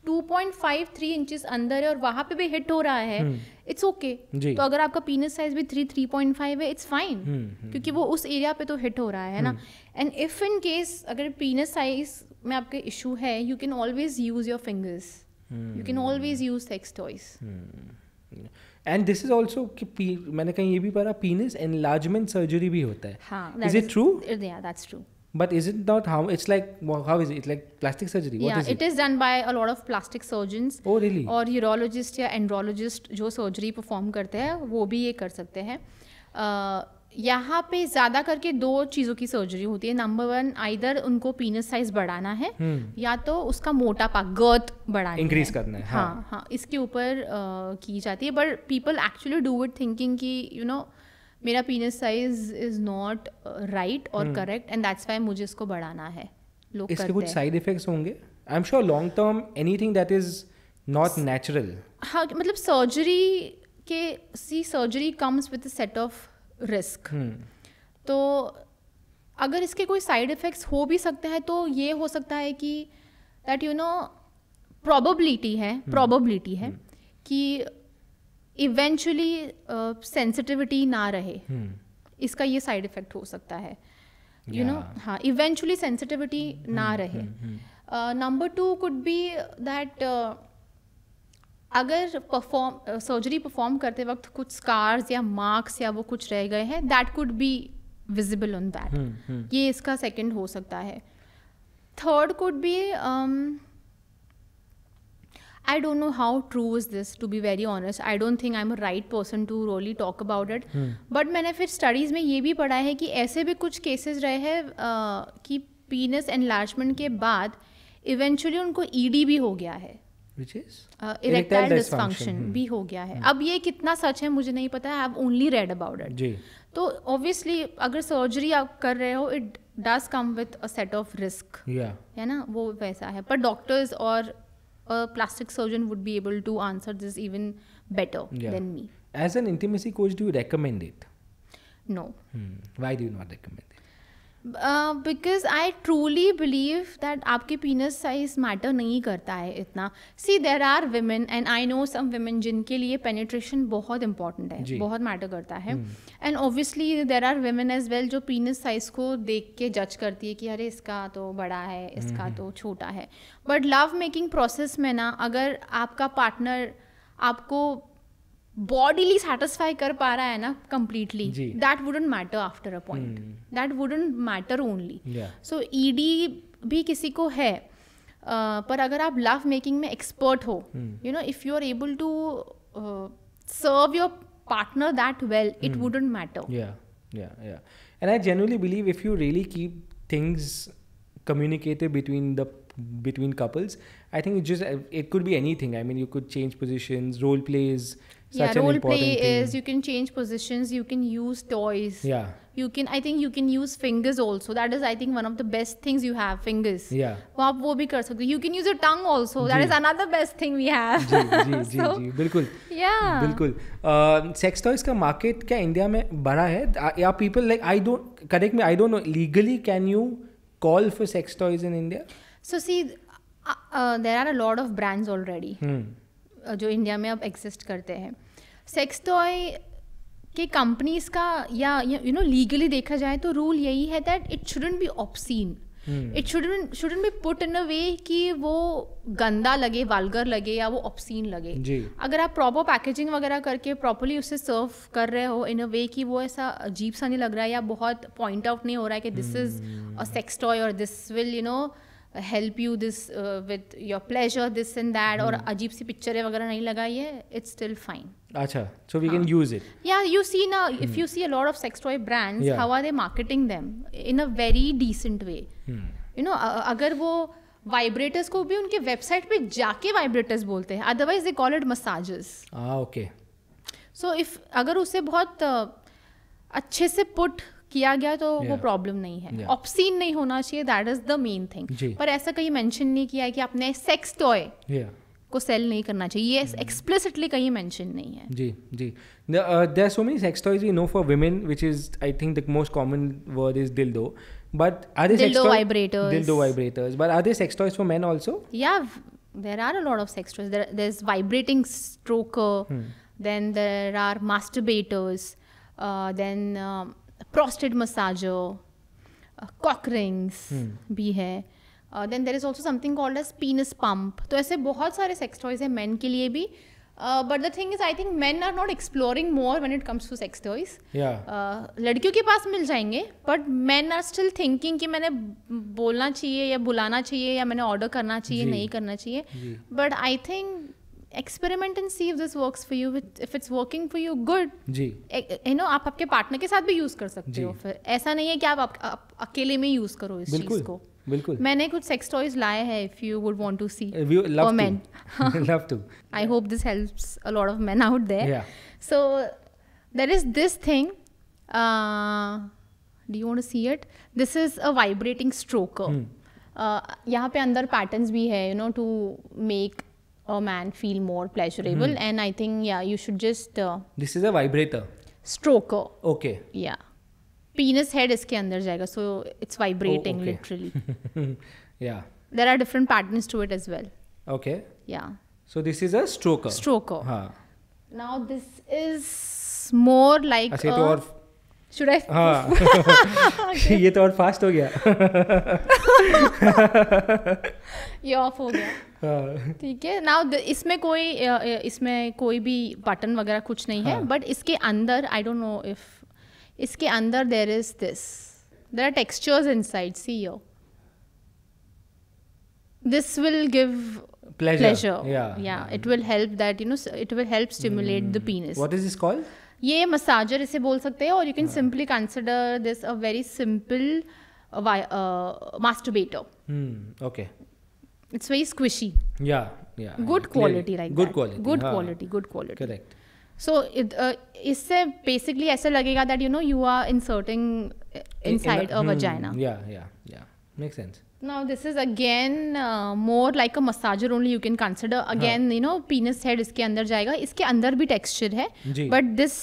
2.53 इंचेस अंदर है और वहां पे भी हिट हो रहा है इट्स हम्म। Okay okay. तो अगर आपका पीनस साइज भी थ्री थ्री पॉइंट फाइव है इट्स हम्म, फाइन हम्म, क्योंकि वो उस एरिया पे तो हिट हो रहा है ना एंड इफ इन केस अगर पीनस साइज में आपके इशू है you can always use your fingers you can always use sex toys and this is also मैंने कहीं ये भी पढ़ा पीनस एनलार्जमेंट सर्जरी भी होता है is it true that's true But is it not how? It's like well, how is it? It's like plastic surgery. What yeah, is it, it is done by a lot of plastic surgeons. Oh really? or urologist या andrologist jo surgery perform karte हैं wo bhi ye kar sakte हैं. Uh, यहाँ पे ज़्यादा करके दो चीज़ों की सर्जरी होती है नंबर वन आइदर उनको पीनस साइज बढ़ाना है hmm. या तो उसका मोटापा गर्थ बढ़ाना इंक्रीज करना है हाँ हाँ, हाँ इसके ऊपर की जाती है but people actually do it thinking कि यू नो मेरा penis size is not right और करेक्ट एंड दैट्स वाई मुझे इसको बढ़ाना है लोग इसके कुछ साइड इफेक्ट्स होंगे I am sure long term anything that is not natural हाँ मतलब सर्जरी के सी surgery comes with set of risk तो अगर इसके कोई साइड इफ़ेक्ट्स हो भी सकते हैं तो ये हो सकता है कि दैट यू नो प्रॉबबिलिटी है प्रॉबिलिटी hmm. है hmm. कि इवेंचुअली सेंसिटिविटी uh, ना रहे hmm. इसका ये साइड इफेक्ट हो सकता है यू नो हाँ इवेंचुअली सेंसिटिविटी hmm, ना hmm, रहे number two could be that अगर परफॉर्म सर्जरी परफॉर्म करते वक्त कुछ स्कार्स या मार्क्स या वो कुछ रह गए हैं that could be visible on that ये इसका सेकंड हो सकता है third could be I don't know how true this to be very very I I don't think I'm a right person to really talk about it but मैंने फिर studies में ये भी पढ़ा है कि ऐसे भी कुछ केसेस रहे हैं कि पीनस एनलार्जमेंट के बाद इवेंचुअली उनको ईडी e भी हो गया है इरेक्टाइल डिस्फंक्शन hmm. भी हो गया है hmm. अब ये कितना सच है मुझे नहीं पता है I only read about it तो ऑब्वियसली अगर सर्जरी आप कर रहे हो it does come with a set of risk है ना वो वैसा है पर डॉक्टर्स और a plastic surgeon would be able to answer this even better yeah. than me. As an intimacy coach, do you recommend it? No. Hmm. Why do you not recommend because I truly believe that आपके penis size matter नहीं करता है इतना see there are women and I know some women जिनके लिए penetration बहुत important है बहुत मैटर करता है and obviously there are women as well जो पीनस साइज को देख के जज करती है कि अरे इसका तो बड़ा है इसका हम्म। तो छोटा है बट लव मेकिंग प्रोसेस में ना अगर आपका पार्टनर आपको बॉडीली सेटिस्फाई कर पा रहा है ना completely that wouldn't matter after a point that wouldn't matter only so ED भी किसी को है Uh, पर अगर आप लव मेकिंग में एक्सपर्ट हो you know if you are able to serve your partner that well it wouldn't matter and I generally believe if you really keep things communicated between the between couples I think it it could be anything I mean you could change position role plays yeah, such role play thing. is you can change positions, you can use toys. Yeah. You can I think you can use fingers also. That is I think one of the best things you have fingers. Yeah. आप वो भी कर सकते हो. You can use your tongue also. That ji. is another best thing we have. Ji ji so, जी जी बिल्कुल. Yeah. बिल्कुल. sex toys का market क्या india में बड़ा है? या people like I don't correct me I don't know legally can you call for sex toys in India? So see uh, uh, there are a lot of brands already. Hmm. जो India में अब exist करते हैं sex toy के companies का या you know legally देखा जाए तो रूल यही है that it shouldn't be obscene it shouldn't shouldn't be put in a way कि वो गंदा लगे वालगर लगे या वो ऑप्सीन लगे जी. अगर आप प्रॉपर पैकेजिंग वगैरह करके प्रॉपरली उसे सर्व कर रहे हो इन अ वे कि वो ऐसा अजीब सा नहीं लग रहा है या बहुत पॉइंट आउट नहीं हो रहा है कि this is a sex toy और this will you know help you this with your pleasure this in that और अजीब सी पिक्चरें वगैरह नहीं लगाई है इट्स स्टिल फाइन Acha. अच्छा, so we huh. can हाँ। use it. Yeah, you see now, if hmm. you see a lot of sex toy brands, yeah. how are they marketing them in a very decent way? Hmm. You know, अगर वो vibrators को भी उनके website पे जाके vibrators बोलते हैं otherwise they call it massagers okay so if अगर उसे बहुत अच्छे से पुट किया गया तो yeah. वो प्रॉब्लम नहीं है ऑप्सीन yeah. नहीं होना चाहिए that is the main thing पर ऐसा कहीं मेंशन नहीं किया है कि आपने सेक्स टॉय को सेल नहीं करना चाहिए ये एक्सप्लिसिटली हम्म। कहीं मेंशन नहीं है जी जी there so many sex toys we know for women which is I think the most common word is dildo but are they dildo vibrators dildo vibrators but are they sex toys for men also या there are a lot of sex toys there is vibrating stroker then there are masturbators then prostate massager cock rings भी है then there is also something called as पीनस pump तो ऐसे बहुत सारे sex toys हैं man के लिए भी but the thing is I think man are not exploring more when it comes to sex toys लड़कियों के पास मिल जाएंगे but man are still thinking कि मैंने बोलना चाहिए या बुलाना चाहिए या मैंने ऑर्डर करना चाहिए नहीं करना चाहिए but I think experiment and see if this work for you if it's working for you good जी यू नो eh, eh, आप आपके पार्टनर के साथ भी यूज कर सकते हो फिर ऐसा नहीं है कि आप, आप, आप अकेले में यूज करो इस चीज को बिल्कुल मैंने कुछ सेक्स टॉयज लाए हैं if you would want to see for men love to I hope this helps a lot of men out there so there is this thing do you want to see it this is a vibrating stroker यहाँ पे अंदर patterns भी है you know to make a man feel more pleasurable and I think या you should just this is a vibrator stroker okay या पीनस head इसके अंदर जाएगा सो इट्स वाइब्रेटिंग लिटरली या there are different pattern to it is well okay या so this is a stroker stroker हां now this is more like अच्छा तो और हाँ. *laughs* ये तो और फास्ट हो गया *laughs* ये ऑफ हो गया हाँ. ठीक है नाउ इसमें कोई इसमें कोई भी बटन वगैरह कुछ नहीं है बट हाँ. इसके अंदर आई डोंट नो इफ इसके अंदर there is this there are textures in side see यो this will give pleasure. pleasure. Yeah. yeah. It will help that, you know, it will help stimulate mm. the penis. What is this called? ये massager इसे बोल सकते हैं और you can simply consider this a very simple masturbator okay it's very squishy या या good quality like good quality good quality good quality correct so इससे basically ऐसा लगेगा that you know you are inserting inside a vagina या या या makes sense Now this is again uh, more like a massager only you can consider. Again, हाँ. you know, penis head इसके अंदर जाएगा इसके अंदर भी texture है but this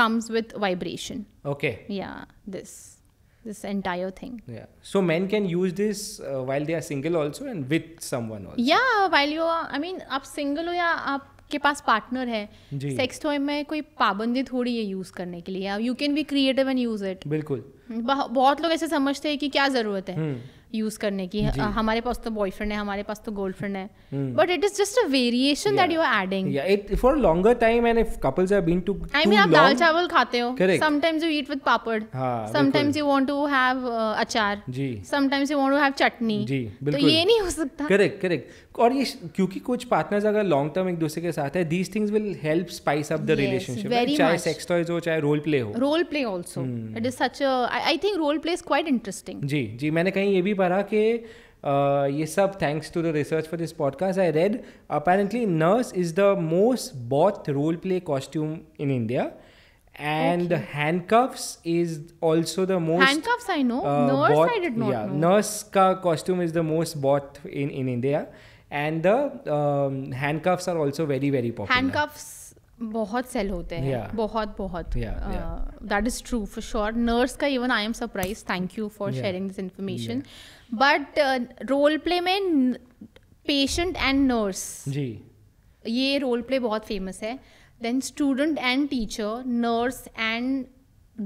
comes with vibration. Okay. Yeah, this this entire thing. Yeah. So men can use this uh, while they are single also and with someone also. Yeah, while you are I mean आप single हो या आप के पास partner है sex toy में कोई पाबंदी थोड़ी है यूज़ करने के लिए you can be creative and use it बिल्कुल बहुत लोग ऐसे समझते हैं कि क्या ज़रूरत है यूज़ हम्म। करने की हमारे पास तो बॉयफ्रेंड है हमारे पास तो गर्लफ्रेंड है but it is just a variation that you are adding या it for longer time and if couples have been to I mean आप दाल चावल खाते हो sometimes you eat with papad हां sometimes you want to have achar जी sometimes you want to have chutney जी तो ये नहीं हो सकता करेक्ट करेक्ट और ये क्योंकि कुछ पार्टनर्स अगर लॉन्ग टर्म एक दूसरे के साथ है these things will help spice up the relationship चाहे सेक्स टॉयज हो चाहे रोल प्ले हो role play also it is such I think role play is quite interesting जी जी मैंने कहीं ये भी पढ़ा कि ये सब thanks to the research for this podcast I read apparently nurse is the most bought role play costume in India and okay. handcuffs is also the most handcuffs i know uh, nurse bought, i did not yeah, know nurse ka costume is the most bought in in india and handcuffs are also very very popular handcuffs बहुत sale होते हैं yeah. बहुत बहुत that is true for sure nurse का even I am surprise thank you for sharing this information but role play में patient and nurse जी ये role play बहुत फेमस है then student and teacher nurse and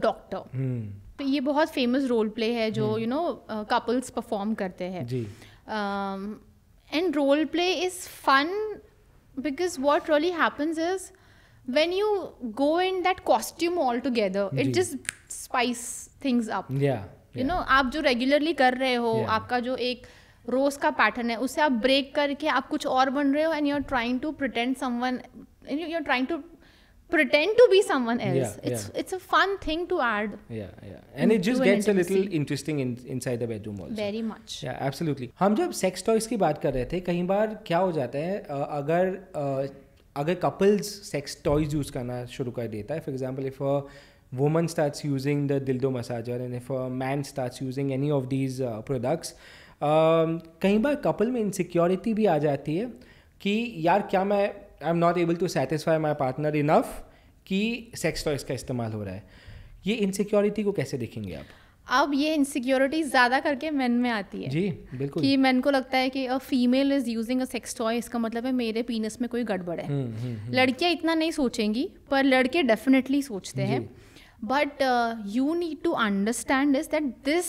doctor तो ये बहुत famous role play है जो यू नो कपल्स परफॉर्म करते हैं um, And role play is fun because what really happens is when you go in that costume all together it just spice things up. Yeah. You know आप regularly regularly कर रहे हो आपका जो एक रोज का पैटर्न है उसे आप ब्रेक करके आप कुछ और बन रहे हो and you are trying to pretend someone you are trying to pretend to be someone else. Yeah, it's yeah. it's a fun thing to add. Yeah, yeah, and it just gets intimacy. a little interesting in, inside the bedroom also. Very much. Yeah, absolutely. हम जब sex toys की बात कर रहे थे कई बार क्या हो जाता है अगर अगर couples sex toys use करना शुरू कर देता है example if a woman starts using the dildo massager and if a man starts using any of these uh, products uh, कई बार कपल में इनसिक्योरिटी भी आ जाती है कि यार क्या मैं I am not able to satisfy my partner enough कि सेक्स टॉयस का इस्तेमाल हो रहा है ये इनसिक्योरिटी को कैसे देखेंगे आप अब ये इनसिक्योरिटी ज़्यादा करके मेन में आती है जी बिल्कुल कि मेन को लगता है कि a female is using a sex toy इसका मतलब है मेरे पीनस में कोई गड़बड़ है हम्म, हम्म, हम्म। लड़कियाँ इतना नहीं सोचेंगी पर लड़के डेफिनेटली सोचते हैं but you need to understand is that this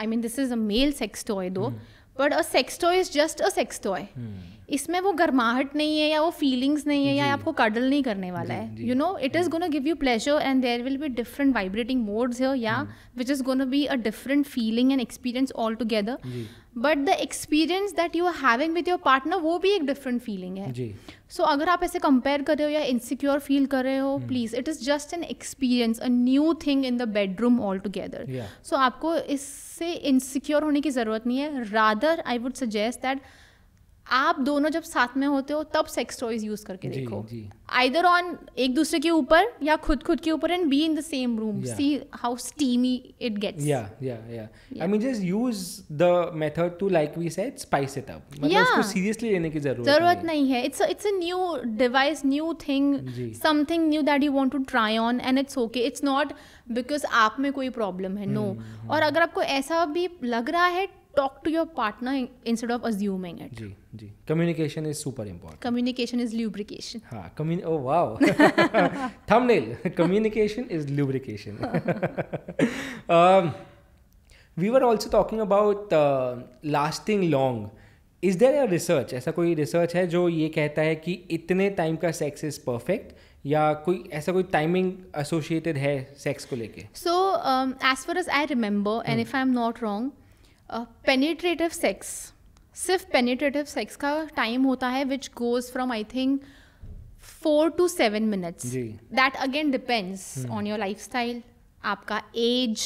I mean this is a male sex toy though but a sex toy is just a sex toy इसमें वो गर्माहट नहीं है या वो फीलिंग्स नहीं है या आपको कडल नहीं करने वाला है you know it is gonna give you pleasure and there will be different vibrating modes here या which is gonna be a different feeling and experience altogether but the experience that you are having with your partner वो भी एक different feeling है सो so, अगर आप ऐसे compare कर रहे हो या इनसिक्योर फील कर रहे हो please it is just an experience a new thing in the bedroom altogether so आपको इससे इनसिक्योर होने की ज़रूरत नहीं है rather I would suggest that आप दोनों जब साथ में होते हो तब सेक्स टॉयज यूज करके जी, देखो आइदर ऑन एक दूसरे के ऊपर या खुद खुद के ऊपर and be in the same room see how steamy it gets या या या I mean just use the method to like we said spice it up मतलब yeah. उसको सीरियसली लेने की जरूरत जरूरत नहीं है it's it's a new device new thing something new that you want to try on and it's okay it's not because आप में कोई प्रॉब्लम है नो hmm, hmm. और अगर आपको ऐसा भी लग रहा है talk to your partner instead of assuming it जी जी communication is super important communication is lubrication हाँ कम्युन ओ communication is lubrication we are also talking about lasting long is there uh research ऐसा कोई रिसर्च है जो ये कहता है कि इतने टाइम का सेक्स इज परफेक्ट या कोई ऐसा कोई टाइमिंग एसोसिएटेड है सेक्स को लेके so as far as I remember and if I am not wrong penetrative sex सिर्फ पेनीट्रेटिव सेक्स का टाइम होता है which goes from I think four to seven minutes that again depends on your lifestyle आपका age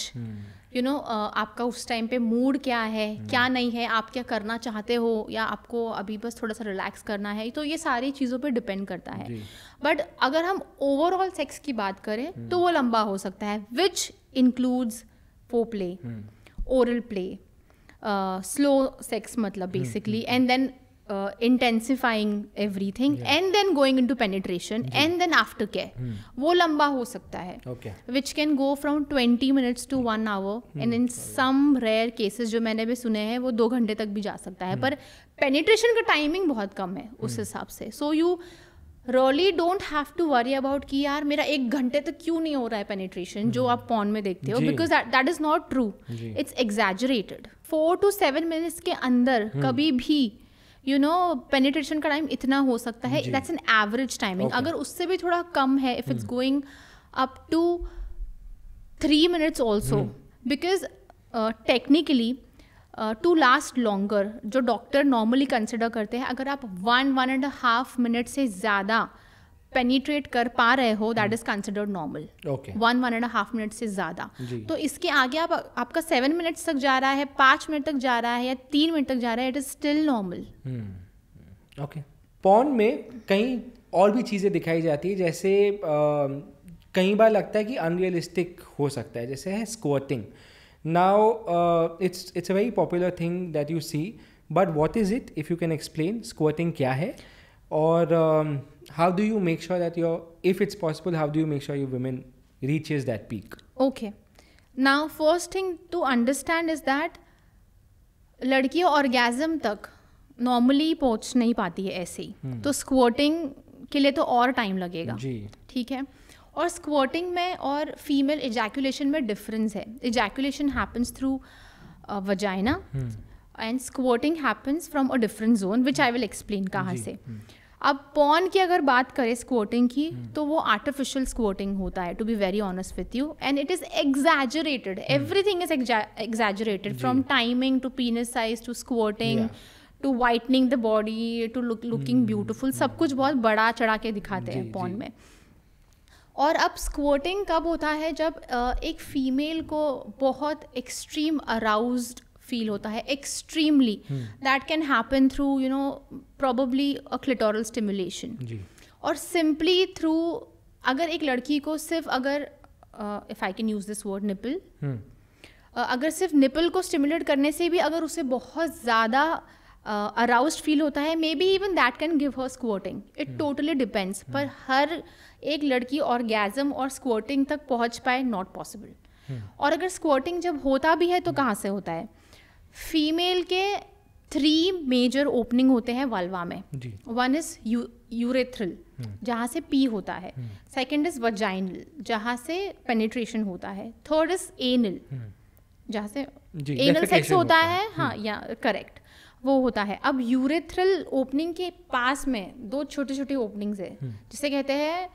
you know आपका उस time पे mood क्या है hmm. क्या नहीं है आप क्या करना चाहते हो या आपको अभी बस थोड़ा सा रिलैक्स करना है तो ये सारी चीज़ों पे डिपेंड करता है बट अगर हम ओवरऑल सेक्स की बात करें hmm. तो वो लंबा हो सकता है which includes foreplay oral play slow uh, sex मतलब basically and then intensifying everything and then going into penetration and then aftercare वो लंबा हो सकता है which can go from twenty minutes to one hour and in some rare cases जो मैंने भी सुने हैं वो दो घंटे तक भी जा सकता है hmm. पर पेनिट्रेशन का टाइमिंग बहुत कम है उस hmm. हिसाब से so you really don't have to worry about कि यार मेरा एक घंटे तक क्यों नहीं हो रहा है पेनिट्रेशन जो hmm. आप पॉन में देखते हो because that is not true it's exaggerated four to seven minutes के अंदर हम्म। कभी भी यू नो पेनिट्रेशन का टाइम इतना हो सकता है दैट्स एन एवरेज टाइमिंग अगर उससे भी थोड़ा कम है if it's going up to three minutes also because technically to last longer जो डॉक्टर नॉर्मली कंसिडर करते हैं अगर आप one one and half minute से ज़्यादा पेनीट्रेट कर पा रहे हो that is considered normal one one and half minute से ज़्यादा तो इसके आगे आप आपका सेवन मिनट्स तक जा रहा है पाँच मिनट तक जा रहा है या तीन मिनट तक जा रहा है it is still normal okay porn में कई और भी चीज़ें दिखाई जाती है जैसे कई बार लगता है कि अनरियलिस्टिक हो सकता है जैसे है squirting now it's it's a very popular thing that you see but what is it if you can explain squirting क्या है और uh, how do you make sure that your if it's possible how do you make sure your women reaches that peak okay now first thing to understand is that लड़की orgasm तक normally पहुंच नहीं पाती है ऐसे ही hmm. तो स्क्वोटिंग के लिए तो और टाइम लगेगा ठीक है और स्क्वर्टिंग में और फीमेल इजैकुलेशन में डिफरेंस है ejaculation happens through vagina and squirting happens from a different zone which I will explain कहाँ से hmm. अब पॉन की अगर बात करें स्क्वोटिंग की hmm. तो वो आर्टिफिशियल स्क्वोटिंग होता है to be very honest with you and it is exaggerated thing is exaggerated from timing to penis size to squirting to whitening the body to looking beautiful सब कुछ बहुत बड़ा चढ़ा के दिखाते हैं पॉन में और अब स्क्वोटिंग कब होता है जब एक फ़ीमेल को बहुत एक्सट्रीम अराउज्ड फील होता है extremely that can happen through you know probably a clitoral stimulation और सिंपली थ्रू अगर एक लड़की को सिर्फ अगर if I can use this word nipple अगर सिर्फ निपल को स्टिमुलेट करने से भी अगर उसे बहुत ज़्यादा अराउज uh, फील होता है maybe even that can give her squirting it totally depends पर हर एक लड़की और गैजम और स्क्वोटिंग तक पहुंच पाए नॉट पॉसिबल hmm. और अगर स्क्वोटिंग जब होता भी है तो hmm. कहाँ से होता है फीमेल के थ्री मेजर ओपनिंग होते हैं वाल्वा में वन इज यूरेथ्रल जहाँ से पी होता है सेकेंड इज वजाइनल जहाँ से पेनिट्रेशन होता है थर्ड इज एनल जहाँ से एनल सेक्स होता है हाँ हम्म। या करेक्ट वो होता है अब यूरेथ्रल ओपनिंग के पास में दो छोटे छोटे ओपनिंग्स है जिसे कहते हैं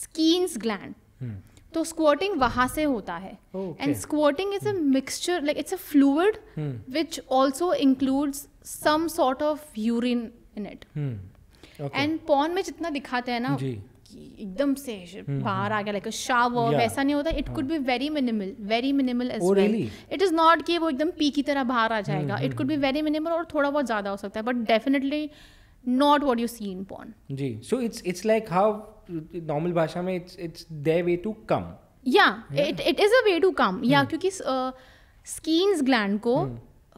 स्कीन्स हम्म। ग्लैंड तो स्क्वाटिंग वहां से होता है and squirting is a mixture like it's a fluid which also includes some sort of urine in it and porn में जितना दिखाते हैं ना एकदम से hmm, बाहर hmm. आ गया लाइक शावर वैसा नहीं होता it could be very minimal very minimal as well it is not कि वो एकदम पी की तरह बाहर आ hmm, जाएगा it could be very minimal और थोड़ा बहुत ज्यादा हो सकता है but definitely not what you see in porn जी so it's it's like how normal भाषा में it's it's the way to come या it it is a way to come या क्योंकि स्कीन्स uh, ग्लैंड को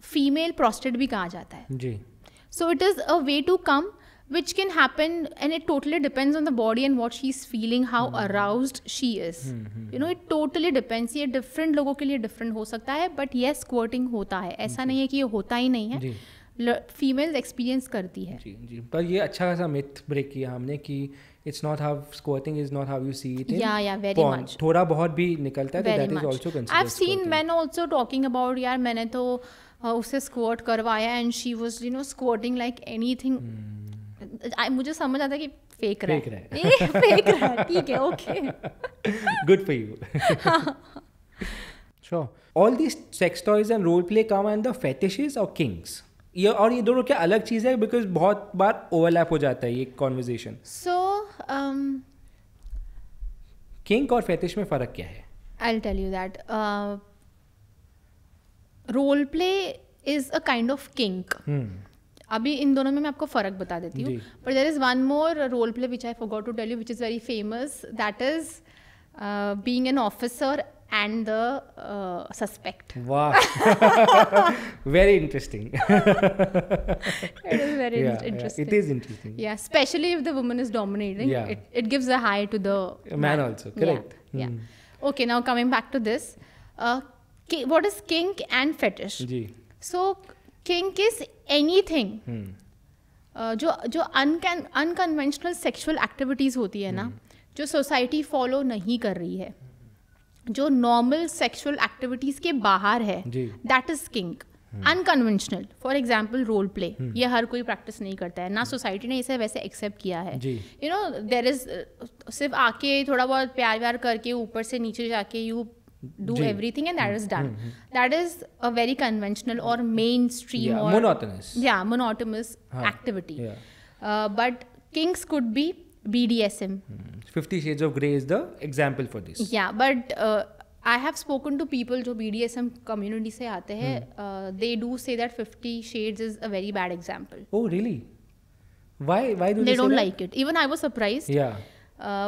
फीमेल hmm. प्रोस्टेट भी कहा जाता है जी so it is a way to come which can happen and it totally depends on the body and what she is feeling how aroused she is you know it totally depends ये different लोगों के लिए different हो सकता है but ये क्वर्टिंग होता है ऐसा नहीं है कि ये होता ही नहीं है फीमेल्स एक्सपीरियंस करती है जी जी पर ये अच्छा खासा मिथ ब्रेक किया हमने कि it's not how squirting is not how you see it या या वेरी मच थोड़ा बहुत भी निकलता है that is also considered I have seen men also talking about यार मैंने तो उसे स्क्वाट करवाया and she was you know squirting like anything I मुझे समझ आता है कि फेक रहा है फेक *laughs* रहा है ठीक है okay good for you sure all these sex toys and role play come and the fetishes और किंग्स ये और ये दोनों क्या अलग चीज़ है बिकॉज बहुत बार ओवरलैप हो जाता है ये कॉन्वर्जेशन सो किंग और फैतिश में फ़र्क क्या है I tell you that role play is a kind of kink अभी इन दोनों में मैं आपको फ़र्क बता देती हूँ पर there is one more role play which I forgot to tell you which is very famous that is being an officer and the uh, suspect. Wow. *laughs* very interesting. *laughs* it is very yeah, interesting. Yeah, it is interesting. Yeah, especially if the woman is dominating, yeah. it, it gives a high to the man, man also. Correct. Yeah. yeah. Hmm. Okay, now coming back to this. Uh, what is kink and fetish? So, kink is anything. Hmm. Uh, जो जो unconventional sexual activities होती है ना hmm. जो society follow नहीं कर रही है जो नॉर्मल सेक्सुअल एक्टिविटीज के बाहर है that is kink unconventional for example role play ये हर कोई प्रैक्टिस नहीं करता है ना सोसाइटी ने इसे वैसे एक्सेप्ट किया है यू नो देर इज सिर्फ आके थोड़ा बहुत प्यार व्यार करके ऊपर से नीचे जाके you do everything and that is done that is a very conventional और मेन स्ट्रीम या monotonous activity but kinks could be B D S M 50 shades of gray is the example for this yeah but uh, I have spoken to people who BDSM community से hmm. uh, they do say that 50 shades is a very bad example oh really why why do they, they don't like it even I was surprised yeah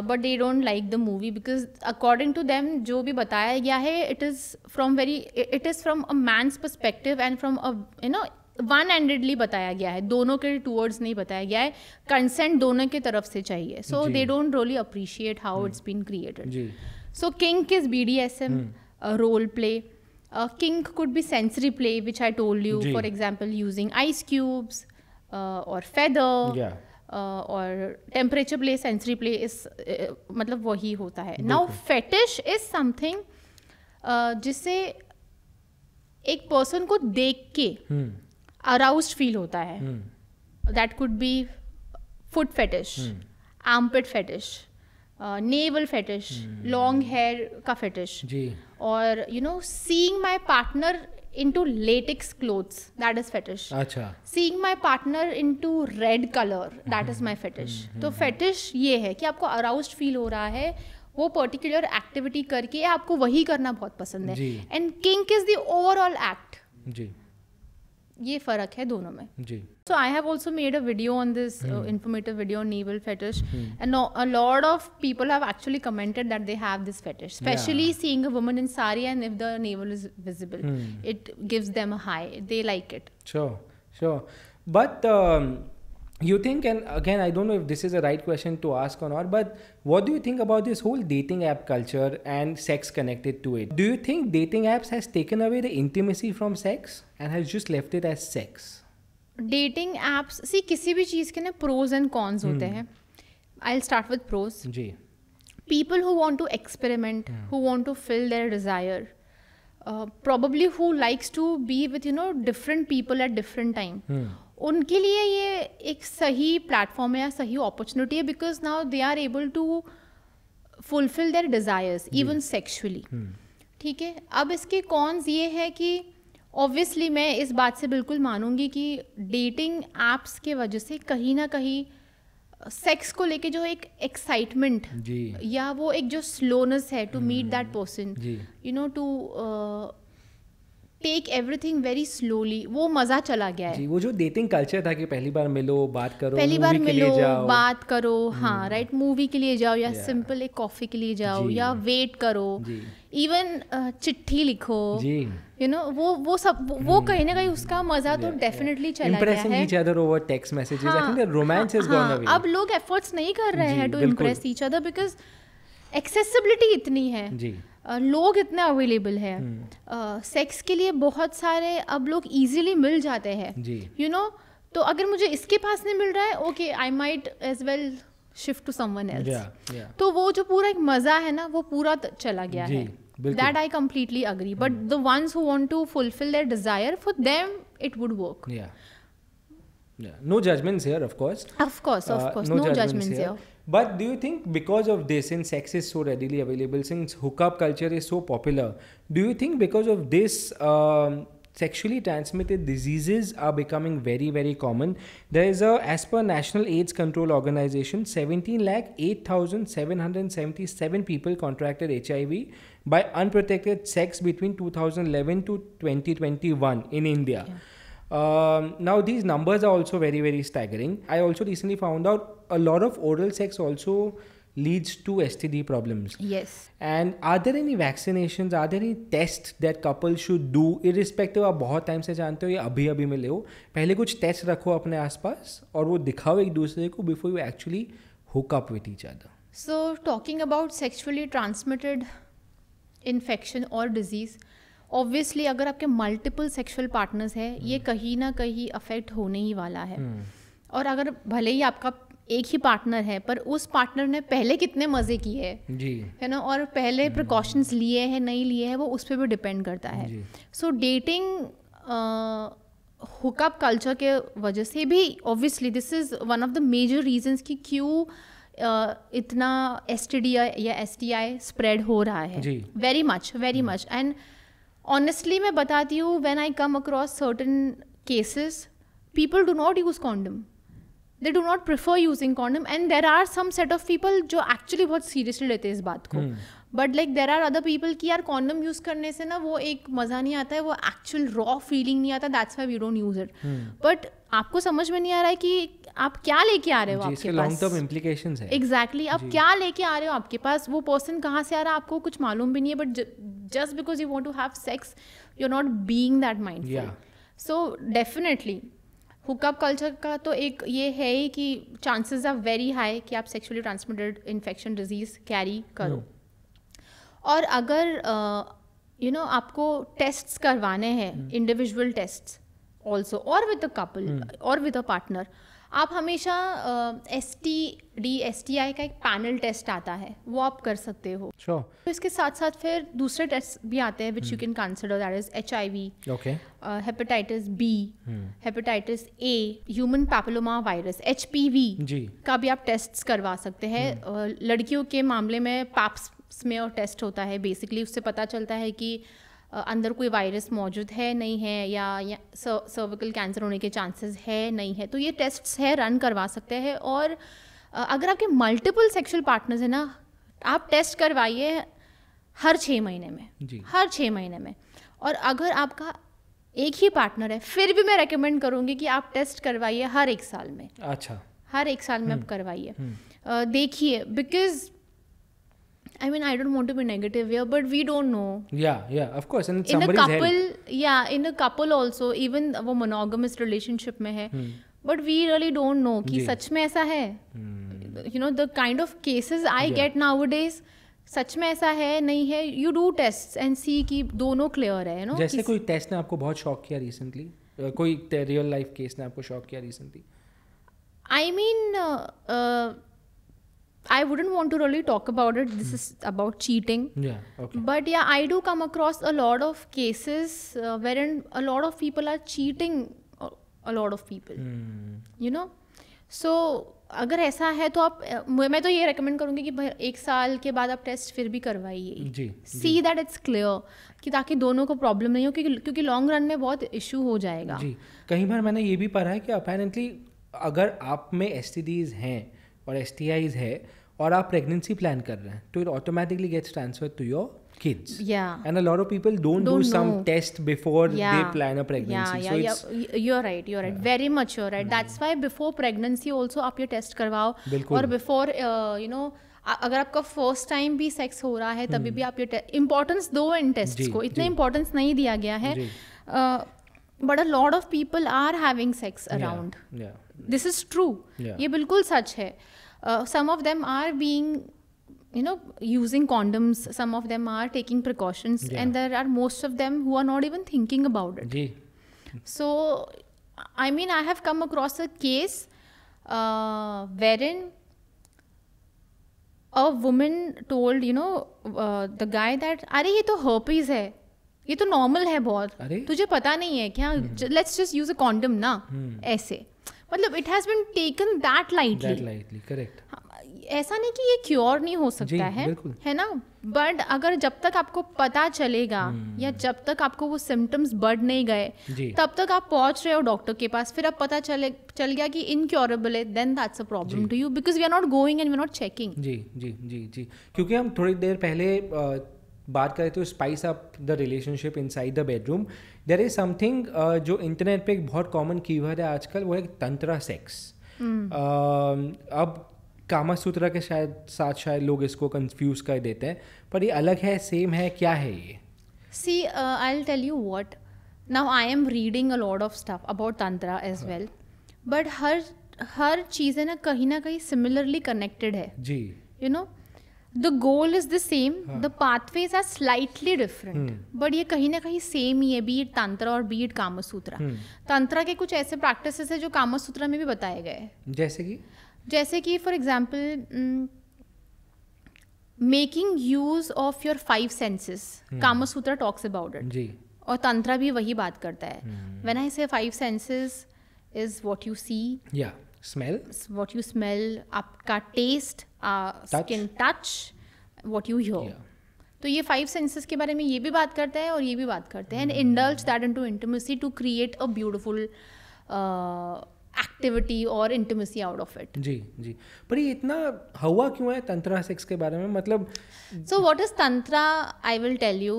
but they don't like the movie because according to them जो भी बताया गया है it is from very it is from a man's perspective and from a you know one endedly बताया गया है दोनों के टूवर्ड्स नहीं बताया गया है कंसेंट दोनों के तरफ से चाहिए so they don't really appreciate how it's been created so kink is B D S M role play kink could be sensory play which I told you for example using ice cubes और feather और temperature play sensory play इस मतलब वही होता है now fetish is something जिससे एक person को देख के हम्म। अराउज फील होता है that could be foot fetish armpit fetish navel fetish long hair का फेटिश और you know seeing my partner into latex clothes that is fetish अच्छा seeing my partner into red colour that is my fetish hmm. तो hmm. fetish ये है कि आपको arouse feel हो रहा है वो पर्टिकुलर एक्टिविटी करके आपको वही करना बहुत पसंद है and kink is the overall act जी ये फ़र्क है दोनों में जी so I have also made a video on this informative video navel fetish and a lot of people have actually commented that they have this fetish especially seeing a woman in sari and if the navel is visible it gives them a high they like it sure sure but you think and again i don't know if this is a right question to ask or not but what do you think about this whole dating app culture and sex connected to it do you think dating apps has taken away the intimacy from sex and has just left it as sex dating apps see किसी भी चीज़ के ना pros and cons होते hmm. हैं i'll start with pros ji people who want to experiment hmm. who want to fill their desire uh, probably who likes to be with you know different people at different time hmm. उनके लिए ये एक सही platform है या सही opportunity है because now they are able to fulfil their desires even sexually ठीक है अब इसके कॉन्स ये है कि ऑब्वियसली मैं इस बात से बिल्कुल मानूंगी कि डेटिंग ऐप्स के वजह से कहीं ना कहीं सेक्स को लेके जो एक एक्साइटमेंट या वो एक जो स्लोनेस है to meet that person you know to take everything very slowly वो मज़ा चला गया है जी वो जो डेटिंग कल्चर था कि पहली बार मिलो बात करो पहली बार मिलो बात करो हम्म। हाँ राइट मूवी के लिए जाओ या सिंपल एक कॉफ़ी के लिए जाओ या वेट करो इवन uh, चिट्ठी लिखो यू नो वो वो सब वो हम्म। कहीं ना कहीं उसका मजा तो डेफिनेटली चला गया है over text messages I think the romance is gone away अब लोग एफर्ट्स नहीं कर रहे हैं to impress each other because accessibility इतनी है जी लोग इतने अवेलेबल हैं सेक्स हम्म। के लिए बहुत सारे अब लोग इजीली मिल जाते हैं यू नो तो अगर मुझे इसके पास नहीं मिल रहा है okay I might as well shift to someone else तो वो जो पूरा एक मज़ा है ना वो पूरा चला गया है that I completely agree but the ones who want to fulfil their desire for them it would work no judgements here of course of course of course no judgements here But do you think because of this, since sex is so readily available, since hookup culture is so popular, do you think because of this, um, sexually transmitted diseases are becoming very very common there is a as per national aids control organization 17 lakh 8777 people contracted hiv by unprotected sex between 2011 to 2021 in india yeah. Um, now these numbers are also very very staggering. I also recently found out a lot of oral sex also leads to STD problems. Yes. And are there any vaccinations, are there any tests that couples should do irrespective of? बहुत time से जानते हो या अभी अभी मिले हो पहले कुछ टेस्ट रखो अपने आसपास और वो दिखाओ एक दूसरे को hook up with each other. So talking about sexually transmitted infection or disease, obviously अगर आपके मल्टीपल सेक्सुअल पार्टनर्स है ये hmm. कहीं ना कहीं अफेक्ट होने ही वाला है hmm. और अगर भले ही आपका एक ही पार्टनर है पर उस पार्टनर ने पहले कितने मज़े किए हैं जी है ना और पहले प्रिकॉशंस hmm. लिए हैं नहीं लिए हैं वो उस पर भी डिपेंड करता है सो डेटिंग हुकअप कल्चर के वजह से भी obviously this is one of the major reasons कि क्यों Uh, इतना एस या एस स्प्रेड हो रहा है very much very much and honestly मैं बताती हूँ when I come across certain cases people do not use condom they do not prefer using condom and there are some set of people जो actually बहुत seriously लेते हैं इस बात को but like there are other people की यार condom use करने से ना वो एक मज़ा नहीं आता है वो एक्चुअल रॉ फीलिंग नहीं आता that's why we don't use it but आपको समझ में नहीं आ रहा है कि आप क्या लेके आ रहे हो आपके पास लॉन्ग टर्म है एग्जैक्टली exactly, आप क्या लेके आ रहे हो आपके पास वो पर्सन कहाँ से आ रहा है आपको कुछ मालूम भी नहीं है but just because you want to have sex you are not being that mind so definitely hookup culture का तो एक ये है ही कि चांसेस आर वेरी हाई कि आप sexually transmitted infection disease carry करो और अगर यू uh, नो आपको टेस्ट करवाने हैं इंडिविजुअल टेस्ट ऑल्सो और विद अ कपल और विद अ पार्टनर आप हमेशा S T D S T I का एक पैनल टेस्ट आता है वो आप कर सकते हो sure. तो इसके साथ साथ फिर दूसरे टेस्ट भी आते हैं which you can consider that is H I V hepatitis B hepatitis A human papilloma virus H P V का भी आप टेस्ट करवा सकते हैं hmm. लड़कियों के मामले में पैप्स में और टेस्ट होता है बेसिकली उससे पता चलता है कि अंदर कोई वायरस मौजूद है नहीं है या, या सर्विकल कैंसर होने के चांसेस है नहीं है तो ये टेस्ट्स है रन करवा सकते हैं और अगर आपके मल्टीपल सेक्सुअल पार्टनर्स हैं ना आप टेस्ट करवाइए हर छः महीने में जी. हर छः महीने में और अगर आपका एक ही पार्टनर है फिर भी मैं रेकमेंड करूँगी कि आप टेस्ट करवाइए हर एक साल में अच्छा हर एक साल में आप हम्म। करवाइए हम्म। देखिए because I mean, I don't want to be negative here, but we don't know. Yeah, yeah, of course. And in a couple, head. yeah, in a couple also, even a monogamous relationship में hai, hmm. but we really don't know कि sach mein aisa hai. Hmm. You know the kind of cases I yeah. get nowadays. सच में ऐसा है नहीं है you do test and see कि दोनों क्लियर है नो जैसे कोई टेस्ट ने आपको बहुत शॉक किया रिसेंटली कोई रियल लाइफ केस ने आपको शॉक किया recently I mean I wouldn't want to really talk about it. This mm. is about cheating. Yeah. Okay. But yeah, I do come across a lot of cases uh, wherein a lot of people are cheating a lot of people. Mm. You know, so अगर ऐसा है तो आप मैं तो ये recommend करूँगी कि एक साल के बाद आप टेस्ट फिर भी करवाइए सी दैट इट्स क्लियर कि ताकि दोनों को प्रॉब्लम नहीं हो क्योंकि क्योंकि लॉन्ग रन में बहुत इशू हो जाएगा जी कई बार मैंने ये भी पढ़ा है कि अपेरेंटली अगर आप में एस हैं और एस है और आप प्रेगनेंसी प्लान कर रहे हैं तो it automatically gets transfer to your kids. Yeah. And a lot of people don't, don't do some know. test before yeah. they plan a pregnancy. Yeah, yeah, so yeah. You're right. You're right. Yeah. Very much you're right. Mm. That's why before pregnancy also your test karwao or before uh, you know अगर आपका first time भी sex हो रहा है तभी भी आप ये इम्पोर्टेंस दो इन टेस्ट को इतना इम्पोर्टेंस नहीं दिया गया है but a lot of people are having sex around this is true ये बिल्कुल सच है uh, uh, some of them are being you know using condoms some of them are taking precautions yeah. and there are most of them who are not even thinking about it Gee. so i mean i have come across a case uh, wherein a woman told you know uh, the guy that are ye to herpes hai ये तो normal है बहुत तुझे पता नहीं है क्या let's just use a condom ना ऐसे hmm. मतलब it has been taken that lightly that lightly correct ऐसा नहीं कि ये क्योर नहीं हो सकता है है ना बट अगर जब तक आपको पता चलेगा हम्म। या जब तक आपको वो सिम्टम्स बढ़ नहीं गए तब तक आप पहुंच रहे हो डॉक्टर के पास फिर आप पता चले चल गया कि इनक्योरेबल है then that's a problem to you because we are not going and we are not checking जी जी जी जी क्योंकि हम थोड़ी देर पहले uh, बात करें तो spice up the relationship inside the bedroom there is something जो इंटरनेट पे एक बहुत कॉमन कीवर्ड है आजकल वो है तंत्रा सेक्स mm. uh, अब कामा सूत्र के शायद साथ शायद लोग इसको कंफ्यूज कर देते हैं पर ये अलग है सेम है क्या है ये see I tell you what now I am reading a lot of stuff about tantra as well but हर हर चीज़ है ना कहीं ना कहीं सिमिलरली कनेक्टेड है जी you you know know, the goal is the same the pathways are slightly different but ये कहीं ना कहीं सेम ही है बीट इट तंत्रा और बीट इट कामसूत्रा तंत्रा के कुछ ऐसे प्रैक्टिस है जो कामसूत्रा में भी बताए गए जैसे कि जैसे कि for example making use of your five senses Kamasutra talks about it और तंत्रा भी वही बात करता है when I say five senses is what you see smell what you smell आपका taste skin touch what you hear तो ये फाइव सेंसेस के बारे में ये भी बात करते हैं और ये भी बात करते हैं and indulge that into intimacy to create a beautiful activity और इंटीमेसी आउट ऑफ इट जी जी पर ये इतना हवा क्यों है तंत्रा सेक्स के बारे में मतलब so what is tantra I will tell you